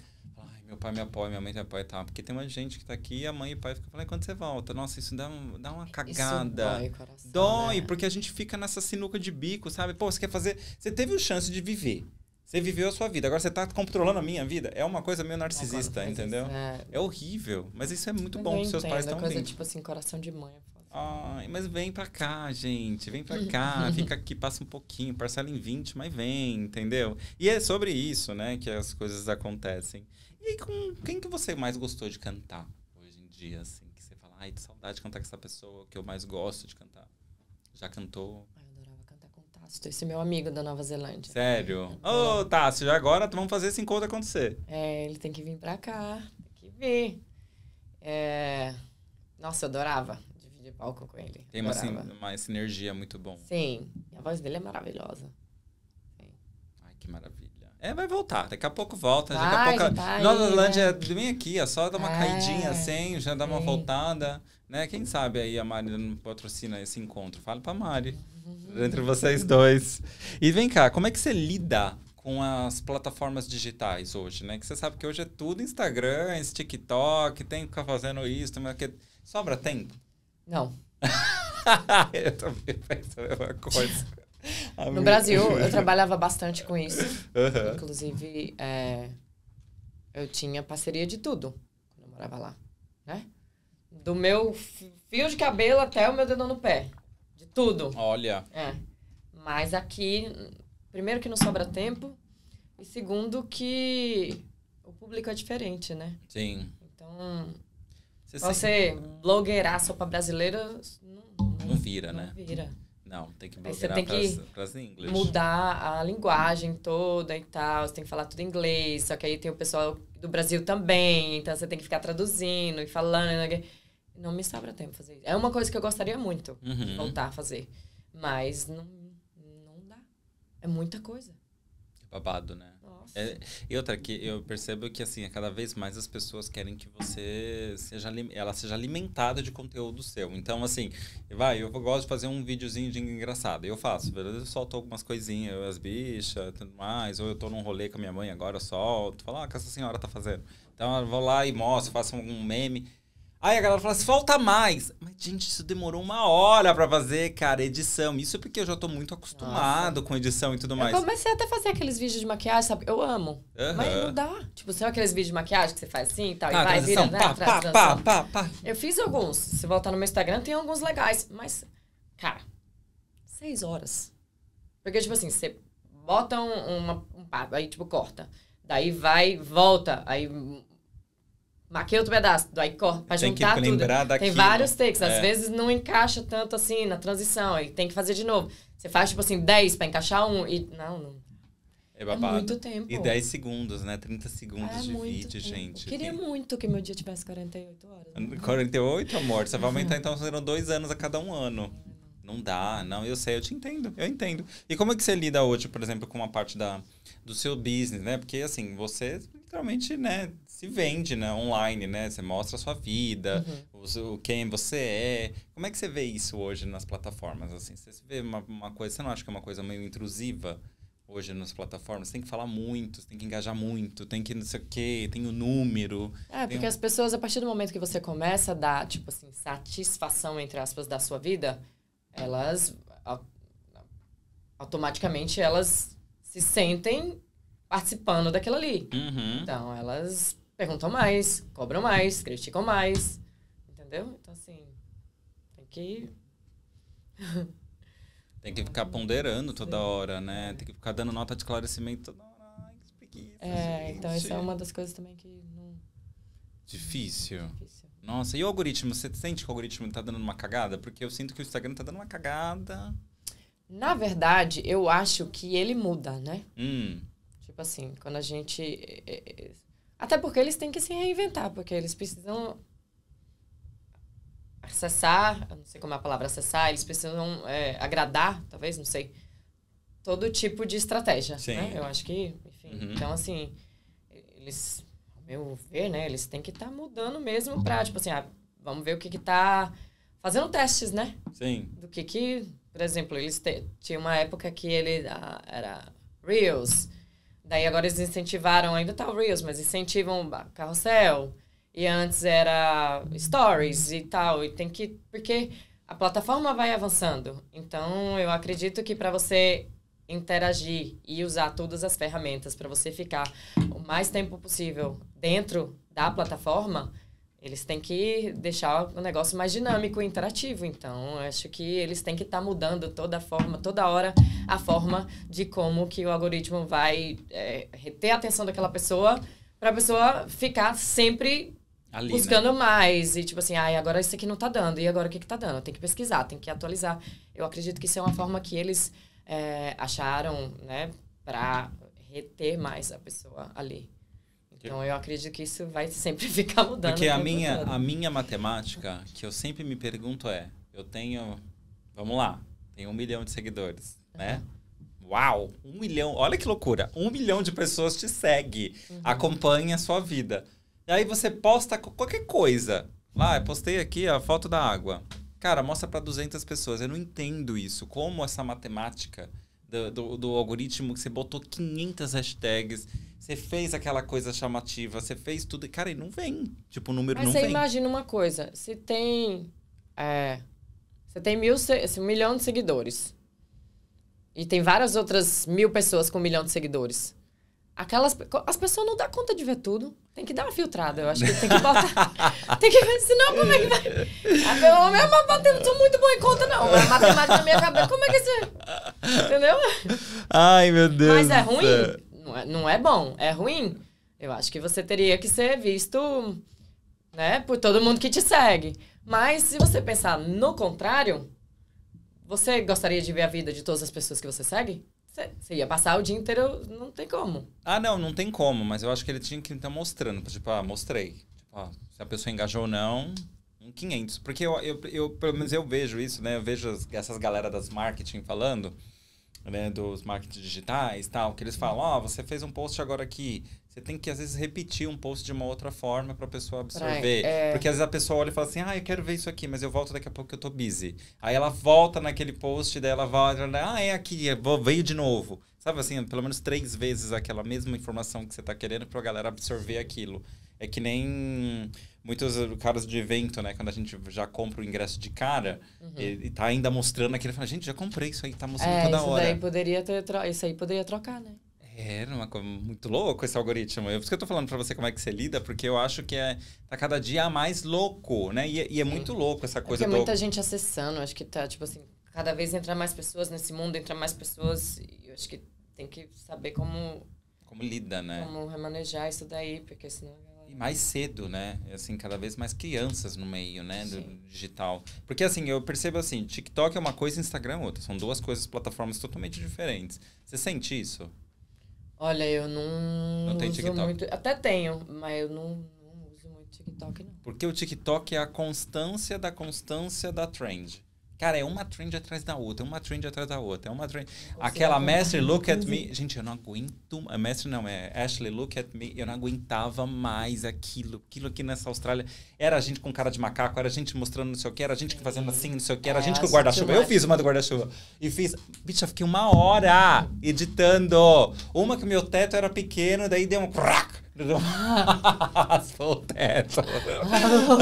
meu pai me apoia, minha mãe me apoia tá? Porque tem uma gente que tá aqui e a mãe e o pai ficam falando, quando você volta? Nossa, isso dá, um, dá uma cagada. Isso dói, coração, dói né? porque a gente fica nessa sinuca de bico, sabe? Pô, você quer fazer. Você teve a chance de viver. Você viveu a sua vida, agora você está controlando a minha vida. É uma coisa meio narcisista, entendeu? Assim, é... é... horrível, mas isso é muito mas bom pros seus pais é também. É coisa tipo assim, coração de mãe. É ai, mas vem pra cá, gente. Vem pra cá. [LAUGHS] fica aqui, passa um pouquinho, parcela em 20, mas vem, entendeu? E é sobre isso, né, que as coisas acontecem. E aí, com quem que você mais gostou de cantar hoje em dia, assim? Que você fala, ai, de saudade de cantar com essa pessoa que eu mais gosto de cantar. Já cantou? Tácito, esse meu amigo da Nova Zelândia. Sério? Tá Ô, oh, já agora vamos fazer esse encontro acontecer. É, ele tem que vir pra cá, tem que vir. É... Nossa, eu adorava dividir palco com ele. Tem uma, sin uma sinergia muito bom. Sim, a voz dele é maravilhosa. Sim. Ai, que maravilha. É, vai voltar. Daqui a pouco volta. Vai, daqui a pouco. Tá Nova Zelândia, né? vem aqui, é só dar uma é, caidinha assim, já dá uma voltada. Né? Quem sabe aí a Mari não patrocina esse encontro? Fala pra Mari. Uhum entre vocês dois. E vem cá, como é que você lida com as plataformas digitais hoje, né? Que você sabe que hoje é tudo Instagram, TikTok, tem que ficar fazendo isso, mas que sobra tempo? Não. [LAUGHS] eu também penso a mesma coisa. [LAUGHS] no Brasil, eu trabalhava bastante com isso. Uhum. Inclusive, é, eu tinha parceria de tudo quando eu morava lá, né? Do meu fio de cabelo até o meu dedão no pé. Tudo. Olha. É. Mas aqui, primeiro que não sobra tempo, e segundo que o público é diferente, né? Sim. Então, você, você sempre... blogueirar só para brasileiro, não, não, não vira, não né? Não vira. Não, tem que blogueirar tem pras, que pras mudar a linguagem toda e tal, você tem que falar tudo em inglês, só que aí tem o pessoal do Brasil também, então você tem que ficar traduzindo e falando. Né? Não me sobra tempo fazer isso. É uma coisa que eu gostaria muito uhum. voltar a fazer. Mas não, não dá. É muita coisa. É babado, né? Nossa. É, e outra, que eu percebo que, assim, é cada vez mais as pessoas querem que você seja, ela seja alimentada de conteúdo seu. Então, assim, vai, eu gosto de fazer um videozinho de engraçado. Eu faço, eu solto algumas coisinhas, eu, as bichas, tudo mais. Ou eu tô num rolê com a minha mãe agora, eu solto. Falo, ah, o que essa senhora tá fazendo? Então, eu vou lá e mostro, faço um meme. Aí a galera fala assim, falta mais. Mas, gente, isso demorou uma hora para fazer, cara, edição. Isso é porque eu já tô muito acostumado Nossa. com edição e tudo mais. Eu comecei até a fazer aqueles vídeos de maquiagem, sabe? Eu amo. Uhum. Mas não dá. Tipo, são aqueles vídeos de maquiagem que você faz assim e tal, ah, e vai, vira, né? Pá, pá, pá, pá, pá. Eu fiz alguns. Se voltar no meu Instagram, tem alguns legais. Mas, cara, seis horas. Porque, tipo assim, você bota um, uma, um papo, aí, tipo, corta. Daí vai, volta, aí Maquei é outro pedaço do Aicó pra tem juntar que lembrar tudo. Daquilo. Tem vários takes. Às é. vezes não encaixa tanto assim na transição. E tem que fazer de novo. Você faz, tipo assim, 10 pra encaixar um e. Não, não. É, é babado. é muito tempo. E 10 segundos, né? 30 segundos é de vídeo, tempo. gente. Eu queria tem... muito que meu dia tivesse 48 horas. Né? 48, amor? Você vai aumentar, [LAUGHS] então, serão dois anos a cada um ano. Não dá, não, eu sei, eu te entendo, eu entendo. E como é que você lida hoje, por exemplo, com a parte da, do seu business, né? Porque, assim, você literalmente, né, se vende né, online, né? Você mostra a sua vida, uhum. o, quem você é. Como é que você vê isso hoje nas plataformas? Assim, você vê uma, uma coisa, você não acha que é uma coisa meio intrusiva? hoje nas plataformas. Você tem que falar muito, tem que engajar muito, tem que não sei o quê, tem o número. É, porque um... as pessoas, a partir do momento que você começa a dar, tipo assim, satisfação, entre aspas, da sua vida, elas automaticamente elas se sentem participando daquilo ali. Uhum. Então, elas perguntam mais, cobram mais, criticam mais. Entendeu? Então, assim, tem que. [LAUGHS] tem que ficar ponderando toda hora, né? Tem que ficar dando nota de esclarecimento toda hora. Ai, que preguiça. É, gente. então essa é uma das coisas também que não. Difícil. É difícil. Nossa, e o algoritmo? Você sente que o algoritmo tá dando uma cagada? Porque eu sinto que o Instagram tá dando uma cagada. Na verdade, eu acho que ele muda, né? Hum. Tipo assim, quando a gente eh, eh, até porque eles têm que se reinventar, porque eles precisam acessar, não sei como é a palavra acessar, eles precisam é, agradar, talvez, não sei, todo tipo de estratégia. Sim. Né? Eu acho que, enfim, uhum. então assim, eles, ao meu ver, né, eles têm que estar tá mudando mesmo para, tipo assim, ah, vamos ver o que que tá fazendo testes, né? Sim. Do que que, por exemplo, eles tinham tinha uma época que ele ah, era Reels, Daí agora eles incentivaram, ainda tá o Reels, mas incentivam carrossel. E antes era stories e tal. E tem que. Porque a plataforma vai avançando. Então eu acredito que para você interagir e usar todas as ferramentas para você ficar o mais tempo possível dentro da plataforma, eles têm que deixar o negócio mais dinâmico e interativo. Então, acho que eles têm que estar tá mudando toda forma, toda hora, a forma de como que o algoritmo vai é, reter a atenção daquela pessoa para a pessoa ficar sempre Ali, né? buscando né? mais. E tipo assim, ah, agora isso aqui não está dando. E agora o que, está dando? Tem que pesquisar, tem que atualizar. Eu acredito que isso é uma forma que eles é, acharam, né, para reter mais a pessoa ali. Então eu acredito que isso vai sempre [LAUGHS] ficar mudando. Porque a minha, a minha matemática, que eu sempre me pergunto é, eu tenho, vamos lá, tenho um milhão de seguidores, uhum. né? Uau, um milhão, olha que loucura, um milhão de pessoas te segue, uhum. acompanha a sua vida. E aí você posta qualquer coisa. Lá, postei aqui a foto da água. Cara, mostra para 200 pessoas. Eu não entendo isso. Como essa matemática do, do, do, algoritmo, que você botou 500 hashtags, você fez aquela coisa chamativa, você fez tudo. Cara, e não vem. Tipo, o número Mas não vem. Mas você imagina uma coisa. Se tem... É, você tem mil, um milhão de seguidores. E tem várias outras mil pessoas com um milhão de seguidores. Aquelas... As pessoas não dão conta de ver tudo. Tem que dar uma filtrada, eu acho que tem que botar. [LAUGHS] tem que ver, senão como é que vai. Ah, pelo menos eu, não sou muito boa em conta, não. A matemática na minha cabeça, como é que isso. É? Entendeu? Ai, meu Deus. Mas é ruim? Não é, não é bom. É ruim? Eu acho que você teria que ser visto, né, por todo mundo que te segue. Mas se você pensar no contrário, você gostaria de ver a vida de todas as pessoas que você segue? Você ia passar o dia inteiro, não tem como. Ah, não, não tem como, mas eu acho que ele tinha que estar tá mostrando. Tipo, ah, mostrei. Tipo, ah, se a pessoa engajou ou não, um 500. Porque eu, eu, eu, pelo menos eu vejo isso, né? Eu vejo as, essas galera das marketing falando, né? Dos marketing digitais e tal, que eles falam, ó, oh, você fez um post agora aqui, você tem que, às vezes, repetir um post de uma outra forma para a pessoa absorver. É. Porque, às vezes, a pessoa olha e fala assim, ah, eu quero ver isso aqui, mas eu volto daqui a pouco que eu tô busy. Aí ela volta naquele post, daí ela vai, ah, é aqui, veio de novo. Sabe assim, pelo menos três vezes aquela mesma informação que você tá querendo para a galera absorver aquilo. É que nem muitos caras de evento, né? Quando a gente já compra o ingresso de cara uhum. e, e tá ainda mostrando aquilo, fala, gente, já comprei isso aí, tá mostrando é, toda isso hora. Daí poderia ter, isso aí poderia trocar, né? É, uma coisa muito louco esse algoritmo. Eu, por isso que eu tô falando para você como é que você lida, porque eu acho que é, tá cada dia mais louco, né? E, é, e é Sim. muito louco essa é coisa é do... muita gente acessando, acho que tá, tipo assim, cada vez entra mais pessoas nesse mundo, entra mais pessoas, e eu acho que tem que saber como... Como lida, né? Como remanejar isso daí, porque senão... E mais cedo, né? É, assim, cada vez mais crianças no meio, né? Sim. Do digital. Porque, assim, eu percebo assim, TikTok é uma coisa e Instagram é outra. São duas coisas, plataformas totalmente diferentes. Você sente isso? Olha, eu não. Não tem TikTok? Muito, até tenho, mas eu não, não uso muito TikTok, não. Porque o TikTok é a constância da constância da trend. Cara, é uma trend atrás da outra, é uma trend atrás da outra, é uma trend. Você Aquela é Mestre Look at Me. Gente, eu não aguento. A Mestre não, é Ashley Look at Me. Eu não aguentava mais aquilo. Aquilo aqui nessa Austrália. Era a gente com cara de macaco, era a gente mostrando não sei o que, era a gente fazendo assim, não sei o que, era a é, gente com guarda-chuva. Eu fiz uma do guarda-chuva. E fiz. Bicho, eu fiquei uma hora editando. Uma que o meu teto era pequeno, daí deu um crack. o teto.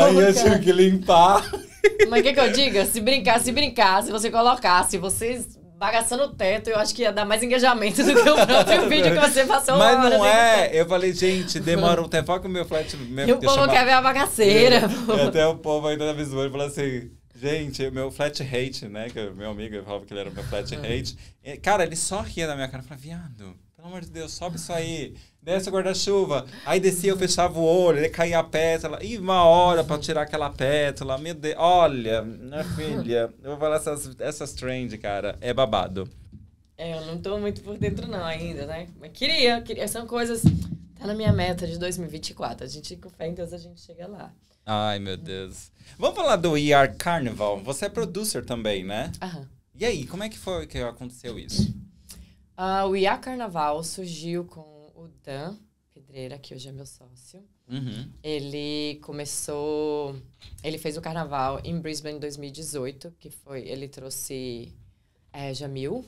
Aí eu tive que limpar. [LAUGHS] Mas o que, que eu diga? Se brincar, se brincar, se você colocar, se vocês bagaçando o teto, eu acho que ia dar mais engajamento do que o próprio [LAUGHS] vídeo que você passou Mas não é. Eu falei, gente, demora um tempo. Olha que o meu flat... Meu, e o povo chamava... quer ver a bagaceira. É. E até o povo ainda na visual falou assim... Gente, meu flat hate, né? Que meu amigo falava que ele era meu flat uhum. hate. É, cara, ele só ria na minha cara. Eu falava, viado, pelo amor de Deus, sobe isso aí desce o guarda-chuva. Aí descia, eu fechava o olho, aí caía a pétala. E uma hora para tirar aquela pétala. Meu Deus, olha, minha [LAUGHS] filha, eu vou falar essas, essas trends, cara, é babado. É, eu não tô muito por dentro não ainda, né? Mas queria, queria. São coisas... Tá na minha meta de 2024. A gente, com fé em Deus, a gente chega lá. Ai, meu Deus. Vamos falar do ER Carnival. Você é producer também, né? Aham. E aí, como é que foi que aconteceu isso? Uh, o IA Carnaval surgiu com Natan Pedreira, que hoje é meu sócio. Uhum. Ele começou. Ele fez o carnaval em Brisbane em 2018, que foi. Ele trouxe é, Jamil.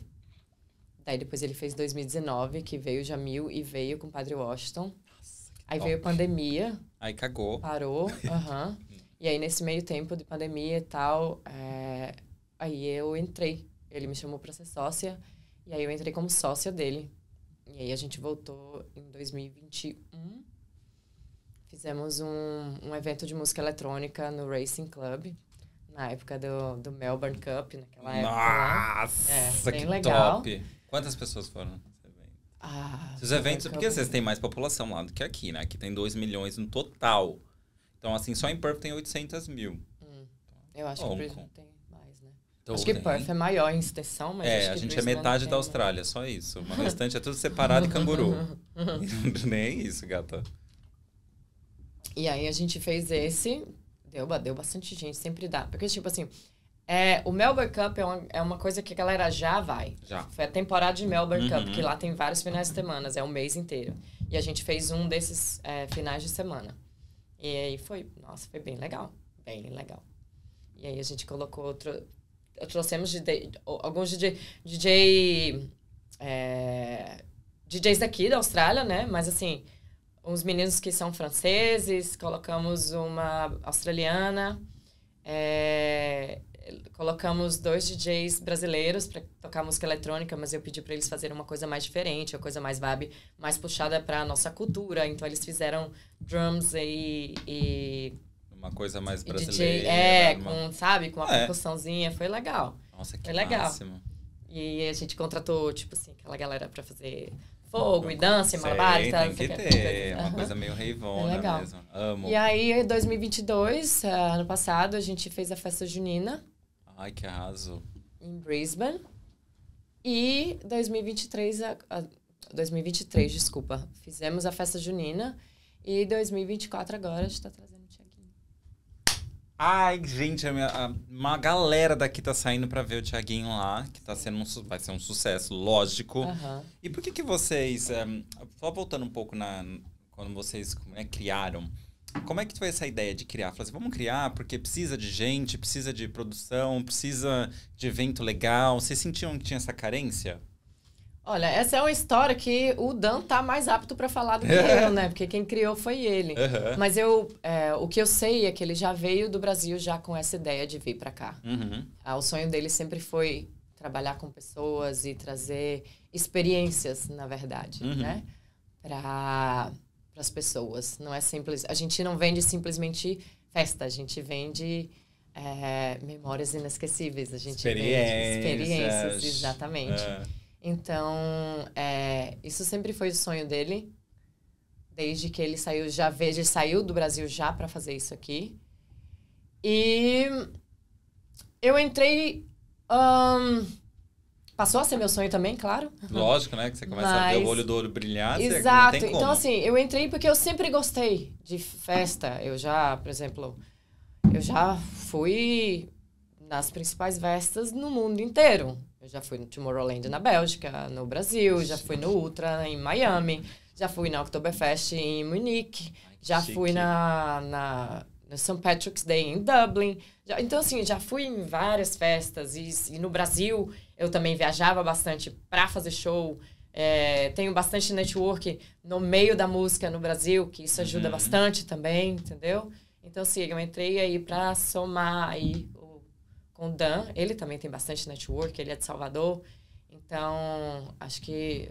Daí depois ele fez 2019, que veio Jamil e veio com o Padre Washington. Nossa, aí top. veio pandemia. Aí cagou. Parou. Uhum. [LAUGHS] e aí nesse meio tempo de pandemia e tal, é, aí eu entrei. Ele me chamou para ser sócia. E aí eu entrei como sócia dele. E aí a gente voltou em 2021. Fizemos um, um evento de música eletrônica no Racing Club, na época do, do Melbourne Cup, naquela época. Né? Nossa, é, que legal. top! Quantas pessoas foram? Ah, Os eventos, porque às vocês têm mais população lá do que aqui, né? Aqui tem 2 milhões no total. Então, assim, só em Perth tem 800 mil. Hum, eu acho Lonco. que tem então, acho que né? Perth é maior em extensão, mas. É, a gente é metade da Austrália, só isso. O restante é tudo separado e canguru. [LAUGHS] [LAUGHS] Nem isso, gata. E aí a gente fez esse. Deu, deu bastante gente, sempre dá. Porque, tipo assim, é, o Melbourne Cup é uma, é uma coisa que a galera já vai. Já. Foi a temporada de Melbourne uhum. Cup, que lá tem vários finais de semana, é um mês inteiro. E a gente fez um desses é, finais de semana. E aí foi, nossa, foi bem legal. Bem legal. E aí a gente colocou outro, trouxemos DJ, alguns DJ, DJ é, DJs daqui da Austrália, né? Mas assim, uns meninos que são franceses, colocamos uma australiana, é, colocamos dois DJs brasileiros para tocar música eletrônica, mas eu pedi para eles fazerem uma coisa mais diferente, uma coisa mais vibe, mais puxada para nossa cultura. Então eles fizeram drums e, e uma coisa mais brasileira. DJ, é, né, uma... com, sabe, com uma é. percussãozinha, foi legal. Nossa, que foi legal. Máximo. E a gente contratou, tipo assim, aquela galera pra fazer fogo eu e dança e malabar. Tem tá, que ter, uma coisa meio reivona é legal. mesmo. Amo. E aí, em 2022, ah, ano passado, a gente fez a festa junina. Ai, que arraso. Em Brisbane. E 2023, a, a, 2023, desculpa, fizemos a festa junina. E 2024 agora a gente tá trazendo Ai, gente, a minha, a, uma galera daqui tá saindo pra ver o Tiaguinho lá, que tá sendo um, vai ser um sucesso, lógico. Uhum. E por que que vocês, um, ehm, só voltando um pouco na quando vocês é, criaram, como é que foi essa ideia de criar? Falaram assim, vamos criar porque precisa de gente, precisa de produção, precisa de evento legal. Vocês sentiam que tinha essa carência? Olha, essa é uma história que o Dan tá mais apto para falar do que é. eu, né? Porque quem criou foi ele. Uhum. Mas eu, é, o que eu sei é que ele já veio do Brasil já com essa ideia de vir para cá. Uhum. Ah, o sonho dele sempre foi trabalhar com pessoas e trazer experiências, na verdade, uhum. né? Para as pessoas. Não é simples. A gente não vende simplesmente festa. A gente vende é, memórias inesquecíveis. A gente experiências. vende experiências, exatamente. Ah. Então, é, isso sempre foi o sonho dele. Desde que ele saiu, já veja, ele saiu do Brasil já para fazer isso aqui. E eu entrei. Um, passou a ser meu sonho também, claro. Lógico, né? Que você começa Mas... a ver o olho do olho brilhar. Exato. Então, assim, eu entrei porque eu sempre gostei de festa. Eu já, por exemplo, eu já fui nas principais festas no mundo inteiro. Eu já fui no Tomorrowland na Bélgica, no Brasil, já fui no Ultra em Miami, já fui na Oktoberfest em Munique, já fui na, na no St. Patrick's Day em Dublin. Já, então, assim, já fui em várias festas. E, e no Brasil, eu também viajava bastante para fazer show. É, tenho bastante network no meio da música no Brasil, que isso ajuda uhum. bastante também, entendeu? Então, assim, eu entrei aí para somar aí com o Dan, ele também tem bastante network, ele é de Salvador. Então, acho que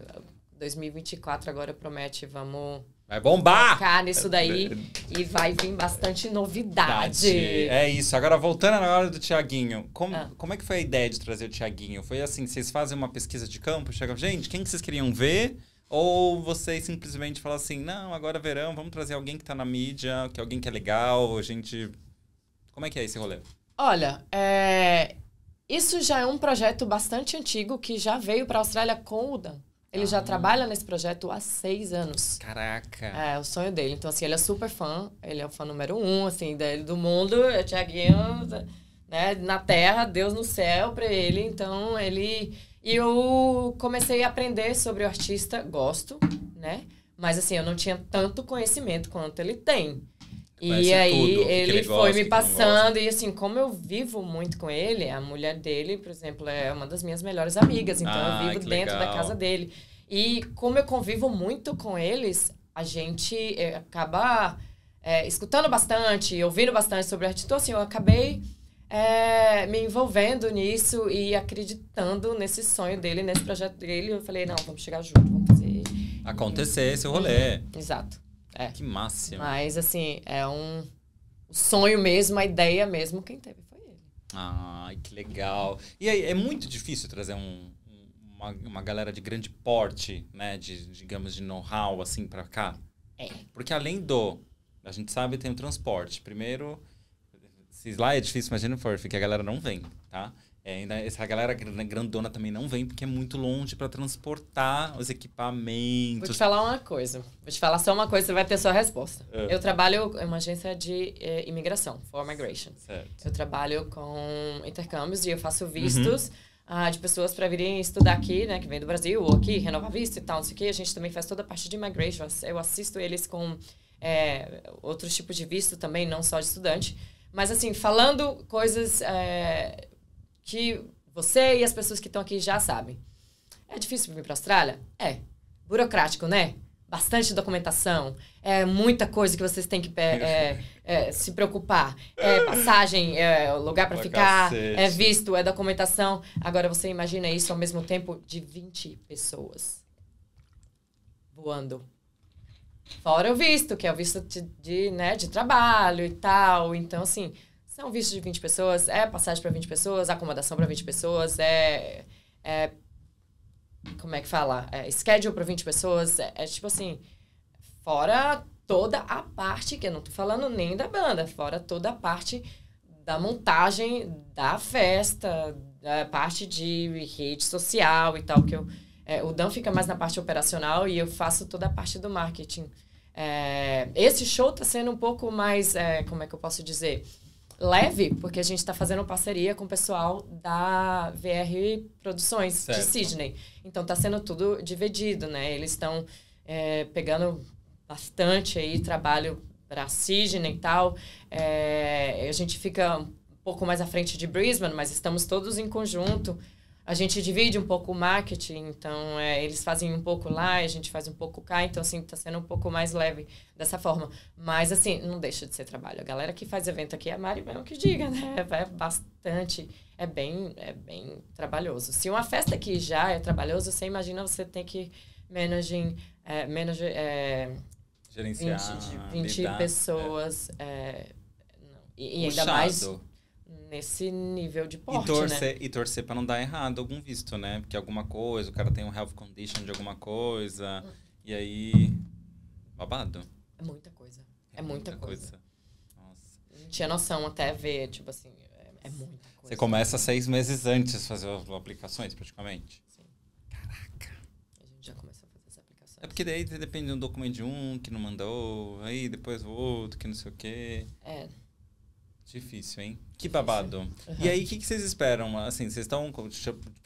2024 uh, agora promete, vamos Vai bombar! Ficar nisso daí é, e vai vir bastante novidade. É isso. Agora, voltando na hora do Tiaguinho. Como, ah. como é que foi a ideia de trazer o Tiaguinho? Foi assim, vocês fazem uma pesquisa de campo, chegam, gente, quem que vocês queriam ver? Ou vocês simplesmente falam assim, não, agora é verão, vamos trazer alguém que tá na mídia, que é alguém que é legal, a gente... Como é que é esse rolê? Olha, é... isso já é um projeto bastante antigo que já veio para a Austrália com o Dan. Ele ah. já trabalha nesse projeto há seis anos. Caraca! É, o sonho dele. Então, assim, ele é super fã. Ele é o fã número um, assim, dele, do mundo. É Tiaguinho, né? Na terra, Deus no céu para ele. Então, ele... E eu comecei a aprender sobre o artista. Gosto, né? Mas, assim, eu não tinha tanto conhecimento quanto ele tem e aí tudo, ele foi gosta, me passando e assim, como eu vivo muito com ele, a mulher dele, por exemplo, é uma das minhas melhores amigas, então ah, eu vivo dentro legal. da casa dele. E como eu convivo muito com eles, a gente eh, acaba é, escutando bastante, ouvindo bastante sobre a atitude, então, assim, eu acabei é, me envolvendo nisso e acreditando nesse sonho dele, nesse projeto dele. Eu falei, não, vamos chegar junto, vamos fazer acontecer esse rolê. Uhum, exato. É. Que máximo. Mas, assim, é um sonho mesmo, a ideia mesmo, quem teve foi ele. Ai, que legal. E aí, é muito difícil trazer um, uma, uma galera de grande porte, né? De, digamos, de know-how, assim, pra cá. É. Porque além do... A gente sabe, tem o transporte. Primeiro, se lá é difícil, imagina o Forf, que a galera não vem, tá? É, ainda essa galera né, grandona também não vem porque é muito longe para transportar os equipamentos. Vou te falar uma coisa. Vou te falar só uma coisa, você vai ter sua resposta. É. Eu trabalho em uma agência de é, imigração, for migration. Certo. Eu trabalho com intercâmbios e eu faço uhum. vistos. Uhum. de pessoas para virem estudar aqui, né, que vem do Brasil, ou aqui, renovar visto e tal, não sei o quê. A gente também faz toda a parte de migration. Eu assisto eles com é, outros tipos de visto também, não só de estudante. Mas, assim, falando coisas é, que você e as pessoas que estão aqui já sabem. É difícil vir para a Austrália? É. Burocrático, né? Bastante documentação, é muita coisa que vocês têm que [LAUGHS] é, é, se preocupar. É passagem, é lugar para ficar, é cacete. é visto, é documentação. Agora você imagina isso ao mesmo tempo de 20 pessoas voando. Fora o visto, que é o visto de, de, né, de trabalho e tal. Então, assim, são vistos de 20 pessoas, é passagem para 20 pessoas, acomodação para 20 pessoas, é, é. Como é que fala? É schedule para 20 pessoas. É, é tipo assim. Fora toda a parte, que eu não tô falando nem da banda, fora toda a parte da montagem da festa, da parte de rede social e tal, que eu, é, o Dan fica mais na parte operacional e eu faço toda a parte do marketing. É, esse show tá sendo um pouco mais, é, como é que eu posso dizer? leve, porque a gente está fazendo parceria com o pessoal da VR Produções certo. de Sydney. Então está sendo tudo dividido, né? Eles estão é, pegando bastante aí trabalho para Sydney e tal. É, a gente fica um pouco mais à frente de Brisbane, mas estamos todos em conjunto a gente divide um pouco o marketing, então é, eles fazem um pouco lá, a gente faz um pouco cá, então assim, tá sendo um pouco mais leve dessa forma. Mas assim, não deixa de ser trabalho. A galera que faz evento aqui, a Mari mesmo que diga, né? É, é bastante, é bem, é bem trabalhoso. Se uma festa aqui já é trabalhoso, você imagina você tem que é, manage, é, gerenciar 20, 20 lidar, é. pessoas, é. É, não, e, e ainda mais nesse nível de porte, e né? torcer, né? E torcer pra não dar errado algum visto, né? Porque alguma coisa, o cara tem um health condition de alguma coisa, hum. e aí... Babado. É muita coisa. É, é muita, muita, coisa. coisa. Nossa. Não tinha noção até ver, tipo assim, é, é muita coisa. Você começa seis meses antes fazer as aplicações, praticamente. Sim. Caraca. A gente já começou a fazer as aplicações. É porque daí depende de um documento de um que não mandou, aí depois o outro que não sei o quê. É. Difícil, hein? Que babado. Uhum. E aí, o que, que, vocês esperam? Assim, vocês estão. O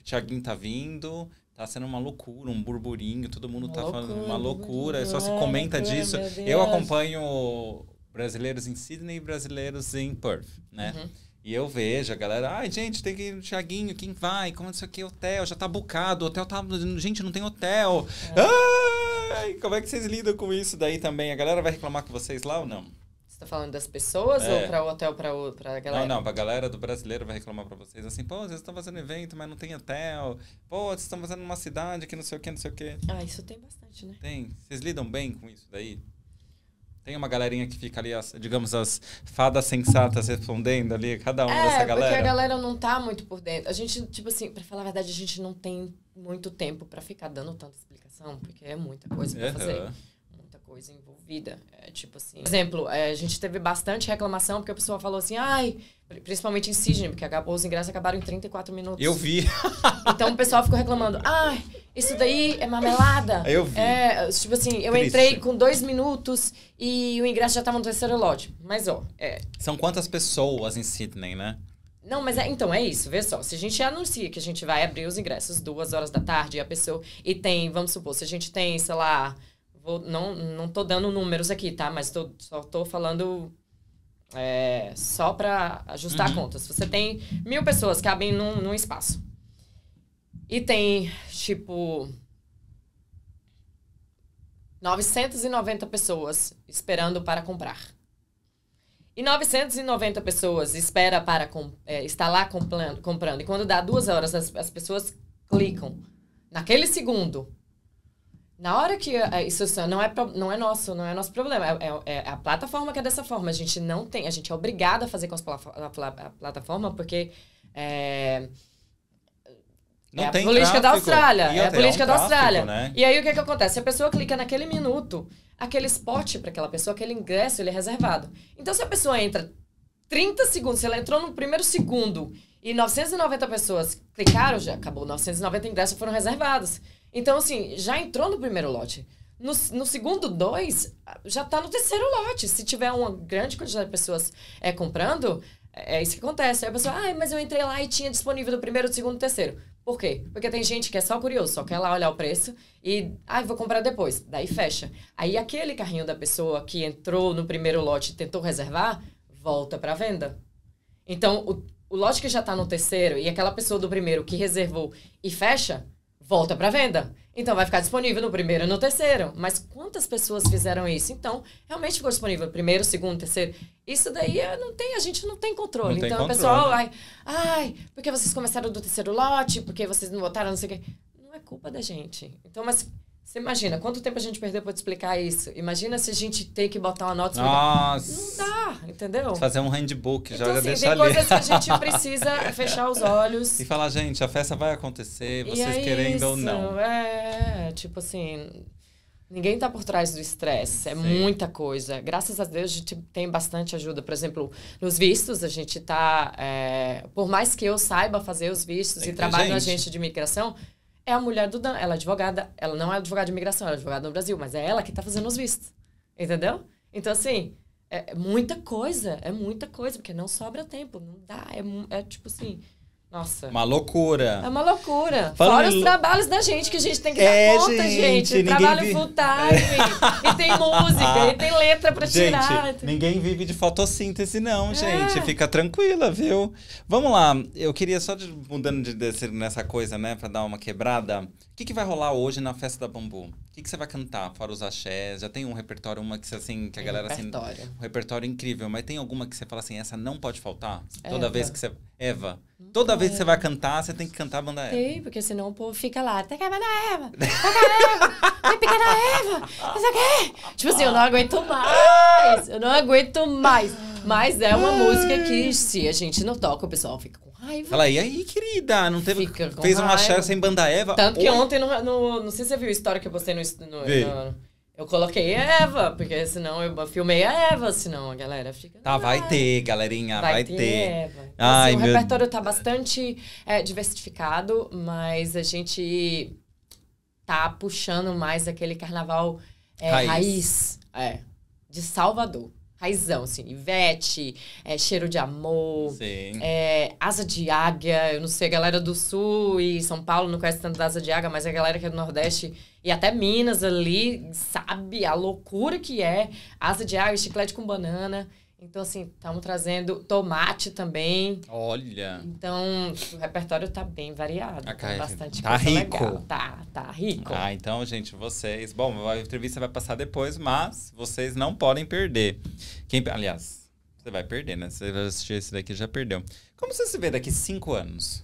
Thiaguinho tá vindo, tá sendo uma loucura, um burburinho, todo mundo uma tá loucura, falando uma loucura, só se comenta disso. Eu acompanho brasileiros em Sydney e brasileiros em Perth, né? Uhum. E eu vejo a galera, ai, gente, tem que ir no Thiaguinho, quem vai? Como isso aqui, hotel, já tá bucado, hotel tá. Gente, não tem hotel. É. Ai, como é que vocês lidam com isso daí também? A galera vai reclamar com vocês lá ou não? tá falando das pessoas é. ou para o hotel, para a galera? Não, não, pra galera do brasileiro vai reclamar para vocês assim, pô, vocês estão fazendo evento, mas não tem hotel. Pô, vocês estão fazendo uma cidade que não sei o que, não sei o que. Ah, isso tem bastante, né? Tem. Vocês lidam bem com isso daí? Tem uma galerinha que fica ali, as, digamos, as fadas sensatas respondendo ali, cada uma é, dessa galera. Porque a galera não tá muito por dentro. A gente, tipo assim, pra falar a verdade, a gente não tem muito tempo para ficar dando tanta explicação, porque é muita coisa pra uhum. fazer coisa envolvida. É, tipo assim. Por exemplo, é, a gente teve bastante reclamação porque a pessoa falou assim, ai, principalmente em Sydney, porque acabou, os ingressos acabaram em 34 minutos. Eu vi. [LAUGHS] Então o pessoal ficou reclamando, ai, isso daí é marmelada. [LAUGHS] Eu vi. É, tipo assim, eu Triste. entrei com dois minutos e o ingresso já estava no terceiro lote. Mas, ó. É... São quantas pessoas em Sydney, né? Não, mas é, então é isso, vê só. Se a gente anuncia que a gente vai abrir os ingressos duas horas da tarde e a pessoa. E tem, vamos supor, se a gente tem, sei lá, Vou, não, não tô dando números aqui, tá? Mas tô, só tô falando é, só para ajustar uhum. a conta. Se você tem mil pessoas que cabem num, num espaço e tem, tipo, 990 pessoas esperando para comprar. E 990 pessoas espera para com, é, lá comprando, comprando. E quando dá duas horas, as, as pessoas clicam naquele segundo na hora que é, isso assim, não é, não é nosso, não é nosso problema. É, é, é, a plataforma que é dessa forma. A gente não tem, a gente é obrigado a fazer com as, a, plataforma porque é, não é a política tráfico. da Austrália. é a é política um da Austrália. Tráfico, né? E aí o que, é que acontece? Se a pessoa clica naquele minuto, aquele spot para aquela pessoa, aquele ingresso, ele é reservado. Então se a pessoa entra 30 segundos, se ela entrou no primeiro segundo e 990 pessoas clicaram, já acabou. 990 ingressos foram reservados. Então, assim, já entrou no primeiro lote. No, no segundo dois, já está no terceiro lote. Se tiver uma grande quantidade de pessoas é, comprando, é, é isso que acontece. Aí a pessoa, ai, ah, mas eu entrei lá e tinha disponível do primeiro, do segundo, do terceiro. Por quê? Porque tem gente que é só curioso, só quer lá olhar o preço e, ai, ah, vou comprar depois. Daí fecha. Aí aquele carrinho da pessoa que entrou no primeiro lote e tentou reservar, volta para venda. Então, o, o lote que já está no terceiro e aquela pessoa do primeiro que reservou e fecha, volta para venda. Então vai ficar disponível no primeiro e no terceiro. Mas quantas pessoas fizeram isso? Então, realmente ficou disponível primeiro, segundo, terceiro. Isso daí eh, não tem, a gente não tem controle. Não então, o pessoal, ai, ai, porque vocês começaram do terceiro lote, porque vocês não votaram, não sei o quê. Não é culpa da gente. Então, mas você imagina, quanto tempo a gente perdeu para te explicar isso? Imagina se a gente tem que botar uma nota. Nossa! Não dá, entendeu? Fazer um handbook, então, já assim, deixa tem ali. coisas que a gente precisa [LAUGHS] fechar os olhos. E falar, gente, a festa vai acontecer, vocês é querendo isso, ou não. É, tipo assim, Ninguém está por trás do estresse, é Sim. muita coisa. Graças a Deus a gente tem bastante ajuda. Por exemplo, nos vistos, a gente está. É, eh, por mais que eu saiba fazer os vistos tem e trabalho na agência de imigração, é a mulher do Dan. Ela é advogada, ela não é advogada de imigração, ela é advogada no Brasil, mas é ela que tá fazendo os vistos. Entendeu? Então, assim, é, é muita coisa, é muita coisa, porque não sobra tempo, não dá, é, é tipo assim. Nossa. Uma loucura. É uma loucura. Falando Fora em... os trabalhos da gente, que a gente tem que é, dar conta, gente. gente. Trabalho vi... full time. É. e tem música, e tem letra pra gente, tirar. Ninguém vive de fotossíntese, não, é. gente. Fica tranquila, viu? Vamos lá. Eu queria só, mudando de descer nessa coisa, né? Pra dar uma quebrada que, que vai rolar hoje na festa da Bambu? O que, que você vai cantar? Fora os axés, já tem um repertório, uma que assim, que a galera assim, repertório. assim. Um repertório incrível, mas tem alguma que você fala assim, essa não pode faltar? Eva. Toda vez que você. Eva. Toda é. vez que você vai cantar, você tem que cantar a banda Eva. Tem, porque senão o povo fica lá, tem tá que a banda Eva! Tem que a Eva! Tem tá que a Eva! Mas o quê? Tipo assim, eu não aguento mais! Eu não aguento mais! Mas é uma música que, se a gente não toca, o pessoal fica com Fala, e aí, querida? Não teve. fez uma raiva. sem banda Eva. Tanto que ontem, no, no, não sei se você viu a história que eu postei no. no, no eu coloquei a Eva, porque senão eu filmei a Eva, senão a galera fica. Tá, vai ter, galerinha, vai, vai ter. ter. Assim, Ai, assim, o repertório tá bastante é, diversificado, mas a gente tá puxando mais aquele carnaval é, raiz. raiz é, de Salvador. Raizão, assim, Ivete, é, Cheiro de Amor, é, Asa de Águia, eu não sei, a galera do Sul e São Paulo não conhece tanto da Asa de Águia, mas a galera que é do Nordeste e até Minas ali sabe a loucura que é Asa de Águia, Chiclete com Banana. Então, assim, estamos trazendo tomate também. Olha! Então, o repertório está bem variado. Okay. Ah, bastante tá rico. Legal. Tá, tá rico. Ah, então, gente, vocês... Bom, a entrevista vai passar depois, mas vocês não podem perder. Quem, aliás, você vai perder, né? Você vai assistir esse daqui já perdeu. Como você se vê daqui cinco anos?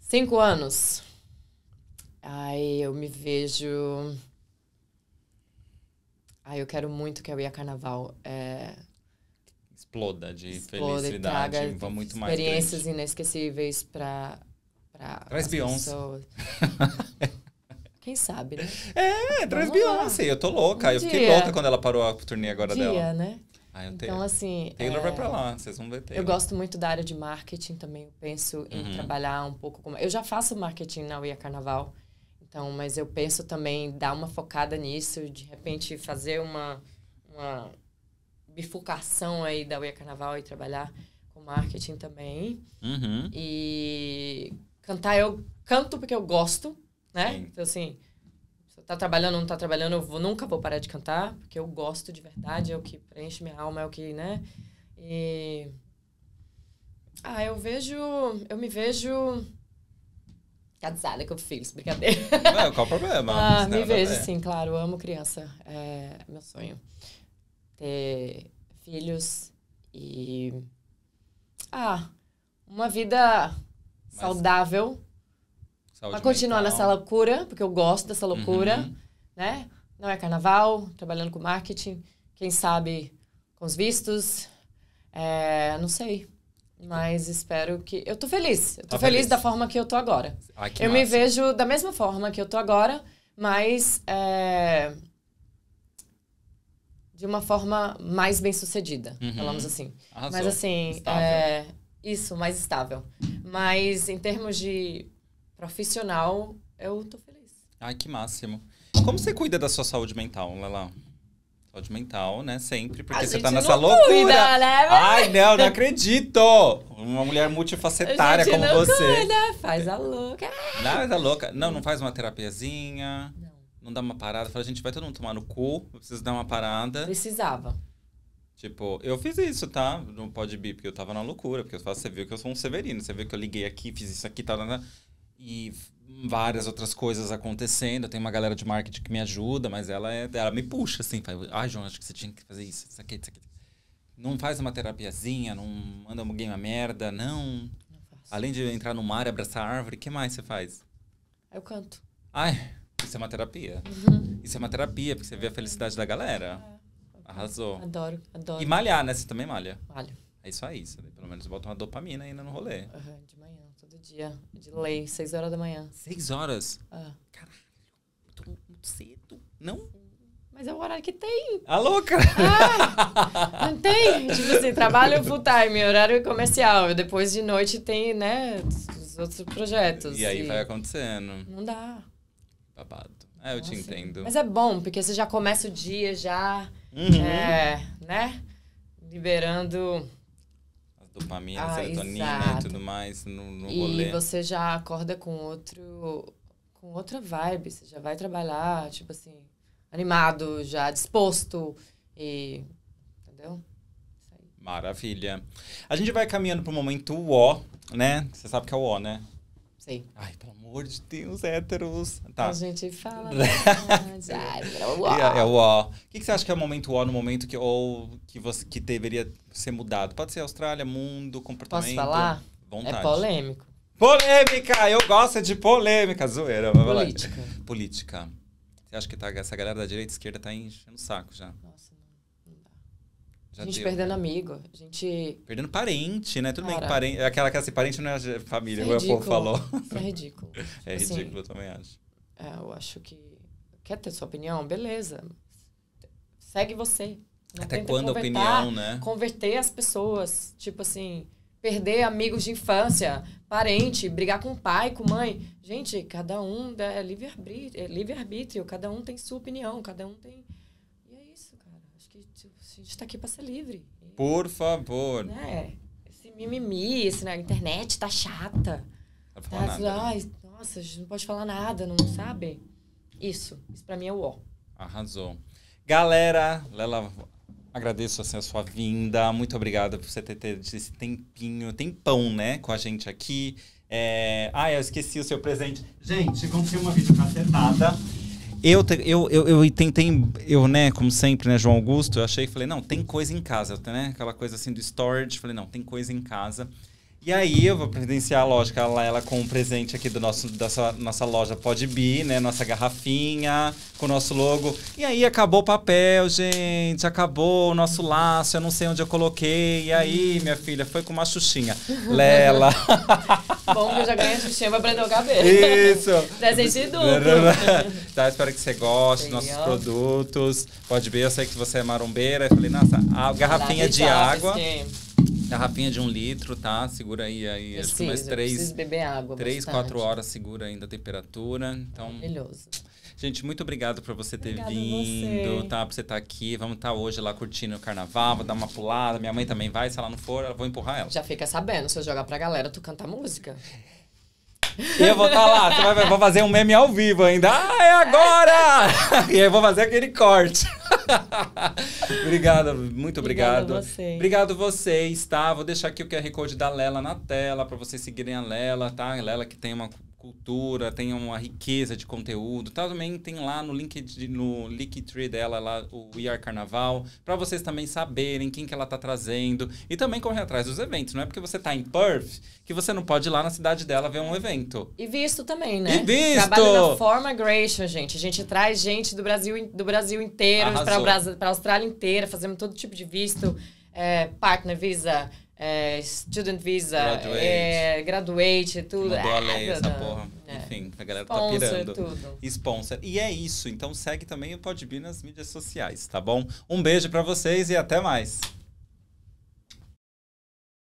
Cinco anos? Ai, eu me vejo... Ai, eu quero muito que eu ia carnaval. É exploda de exploda felicidade. Então, muito mais Experiências inesquecíveis para Traz Beyoncé. [LAUGHS] Quem sabe, né? É, traz Beyoncé. Eu tô louca. Um eu fiquei louca quando ela parou a turnê agora dia, dela. né? Ah, então, tenho. assim. Taylor é... vai pra lá, vocês vão ver Taylor. Eu gosto muito da área de marketing também. Eu penso em uhum. trabalhar um pouco como. Eu já faço marketing na UIA Carnaval, então, mas eu penso também dar uma focada nisso, de repente fazer uma, uma bifurcação aí da Uia Carnaval e trabalhar com marketing também. Uhum. E cantar eu canto porque eu gosto, né? Sim. Então, assim, se eu tá trabalhando ou não tá trabalhando, eu vou, nunca vou parar de cantar, porque eu gosto de verdade, é o que preenche minha alma, é o que, né? E. Ah, eu vejo. Eu me vejo. Casada com filhos, brincadeira. Não, qual o problema? ah, me vejo, sim, claro. amo criança. É meu sonho ter é, filhos e. Ah, uma vida Mas... saudável. pra continuar mental. nessa loucura, porque eu gosto dessa loucura, uhum. né? Não é carnaval, trabalhando com marketing, quem sabe com os vistos. É, não sei. Mas espero que. Eu tô feliz. Eu tô tá feliz, feliz, da forma que eu tô agora. Ai, eu massa. me vejo da mesma forma que eu tô agora, mas é, de uma forma mais bem sucedida, uhum. falamos assim. Arrasou. Mas assim, é, isso, mais estável. Mas em termos de profissional, eu tô feliz. Ai, que máximo. Como você cuida da sua saúde mental, Lala? Saúde mental, né? Sempre, porque a você tá nessa loucura. Cuida, né? Ai, não, não acredito! Uma mulher multifacetária como não você. Cuida, faz a louca. Não, faz a louca. Não, não faz uma terapiazinha não dá uma parada. Fala, gente, vai todo mundo tomar no cu, eu preciso dar uma parada. Precisava. Tipo, eu fiz isso, tá? pode PodB, porque eu tava na loucura. Porque eu falo, você viu que eu sou um severino. Você viu que eu liguei aqui, fiz isso aqui, tá, e várias outras coisas acontecendo. Tem uma galera de marketing que me ajuda, mas ela, é, ela me puxa, assim. Fala, ah, João, acho que você tinha que fazer isso, isso aqui, isso aqui. Não faz uma terapiazinha, não manda alguém uma merda, não. não Além de entrar no mar e abraçar a árvore, o que mais você faz? Eu canto. Ai, isso é uma terapia. Uhum. Isso é uma terapia, porque você vê a felicidade da galera. Arrasou. Adoro, adoro. E malhar, né? Você também malha? Malho. É isso aí. Você, pelo menos bota uma dopamina ainda no rolê. Uhum, de manhã, todo dia. De lei, seis horas da manhã. Seis horas? Ah. Caralho, tô muito cedo. Não? Mas é o horário que tem. A louca! Ah, não tem. Tipo assim, trabalho full time, horário comercial. Depois de noite tem, né, os outros projetos. E aí vai acontecendo. Não dá babado. É, eu Nossa. te entendo. Mas é bom, porque você já começa o dia já, uhum. é, né? Liberando... As dopaminas, a ah, serotonina exato. e tudo mais no, no e rolê. E você já acorda com outro... Com outra vibe. Você já vai trabalhar, tipo assim, animado, já disposto e... Entendeu? Maravilha. A gente vai caminhando para o momento O, né? Você sabe que é o O, né? Sei. Ai, pelo amor de Deus, héteros. Tá. A gente fala. [LAUGHS] é, é o ó. O que, que, você acha que é o momento ó no momento que, ou que, você, que deveria ser mudado? Pode ser Austrália, mundo, comportamento. Posso falar? Vontade. É polêmico. Polêmica! Eu gosto de polêmica, zoeira. Política. Política. Você acha que tá, essa galera da direita e esquerda tá enchendo o saco já? Nossa. Já a gente deu, perdendo né? amigo, a gente. Perdendo parente, né? Tudo Cara, bem que parente. Aquela que assim, parente não é família, é ridículo, o povo falou. é [LAUGHS] ridículo. é assim, ridículo, eu também acho. É, eu acho que. Quer ter sua opinião? Beleza. Segue você. Não Até quando a opinião, né? Converter as pessoas. Tipo assim, perder amigos de infância, parente, brigar com pai, com mãe. Gente, cada um é, é livre-arbítrio, é livre cada um tem sua opinião, cada um tem gente tá aqui para ser livre. Por favor. Né? Esse mimimi, esse, né? a internet tá chata. Não tá, nada, né? nossa, a gente não pode falar nada, não sabe? Isso, isso para mim é o ó. Arrasou. Galera, Lela, agradeço assim, a sua vinda. Muito obrigada por você ter tido esse tempinho, tempão, né, com a gente aqui. É... Ah, eu esqueci o seu presente. Gente, comprei uma videocacetada eu, eu, eu, eu tentei, eu, né, como sempre, né, João Augusto, eu achei, falei, não, tem coisa em casa, né? Aquela coisa assim do storage, falei, não, tem coisa em casa. E aí eu vou presenciar a lógica ela, ela com um presente aqui do nosso, dessa nossa loja Podbi, né? Nossa garrafinha, com o nosso logo. E aí acabou o papel, gente. Acabou o nosso laço, eu não sei onde eu coloquei. E aí, minha filha, foi com uma xuxinha. [LAUGHS] Lela. Bom eu já ganhei a xuxinha pra prender o cabelo. Isso. [LAUGHS] Presente [LAUGHS] duplo. tá, espero que você goste dos nossos produtos. pode Be, eu sei que você é marombeira. Eu falei, nossa, a garrafinha de água. Garrafinha de um litro, tá? Segura aí, aí preciso, acho assim, que mais três. beber água. Três, bastante. quatro horas segura ainda a temperatura. Então. Maravilhoso. Gente, muito obrigado por você ter Obrigada vindo, você. tá? Por você estar tá aqui. Vamos estar tá hoje lá curtindo o carnaval, vou dar uma pulada. Minha mãe também vai, se ela não for, eu vou empurrar ela. Já fica sabendo, se eu jogar pra galera, tu canta música. E eu vou estar tá lá, você vai, vou fazer um meme ao vivo ainda. Ah, é agora! e eu vou fazer aquele corte. obrigado, muito obrigado. Obrigado você, vocês. Obrigado vocês, tá? Vou deixar aqui o QR Code da Lela na tela para vocês seguirem a Lela, tá? A Lela que tem uma cultura, tem uma riqueza de conteúdo. Tá? Também tem lá no LinkedIn, no Linktree dela, lá o We Are Carnaval, para vocês também saberem quem que ela tá trazendo e também correr atrás dos eventos. Não é porque você tá em Perth que você não pode ir lá na cidade dela ver um evento. E visto também, né? E visto! Trabalha na Migration, gente. A gente traz gente do Brasil, do Brasil inteiro para para Austrália inteira, fazendo todo tipo de visto, é, partner, visa, é, student visa, graduate, é, graduate tudo. Mudou a é, lei, essa porra. É. Enfim, a galera tá Sponsor, tá pirando. Tudo. Sponsor. E é isso. Então segue também o Podbean nas mídias sociais, tá bom? Um beijo para vocês e até mais.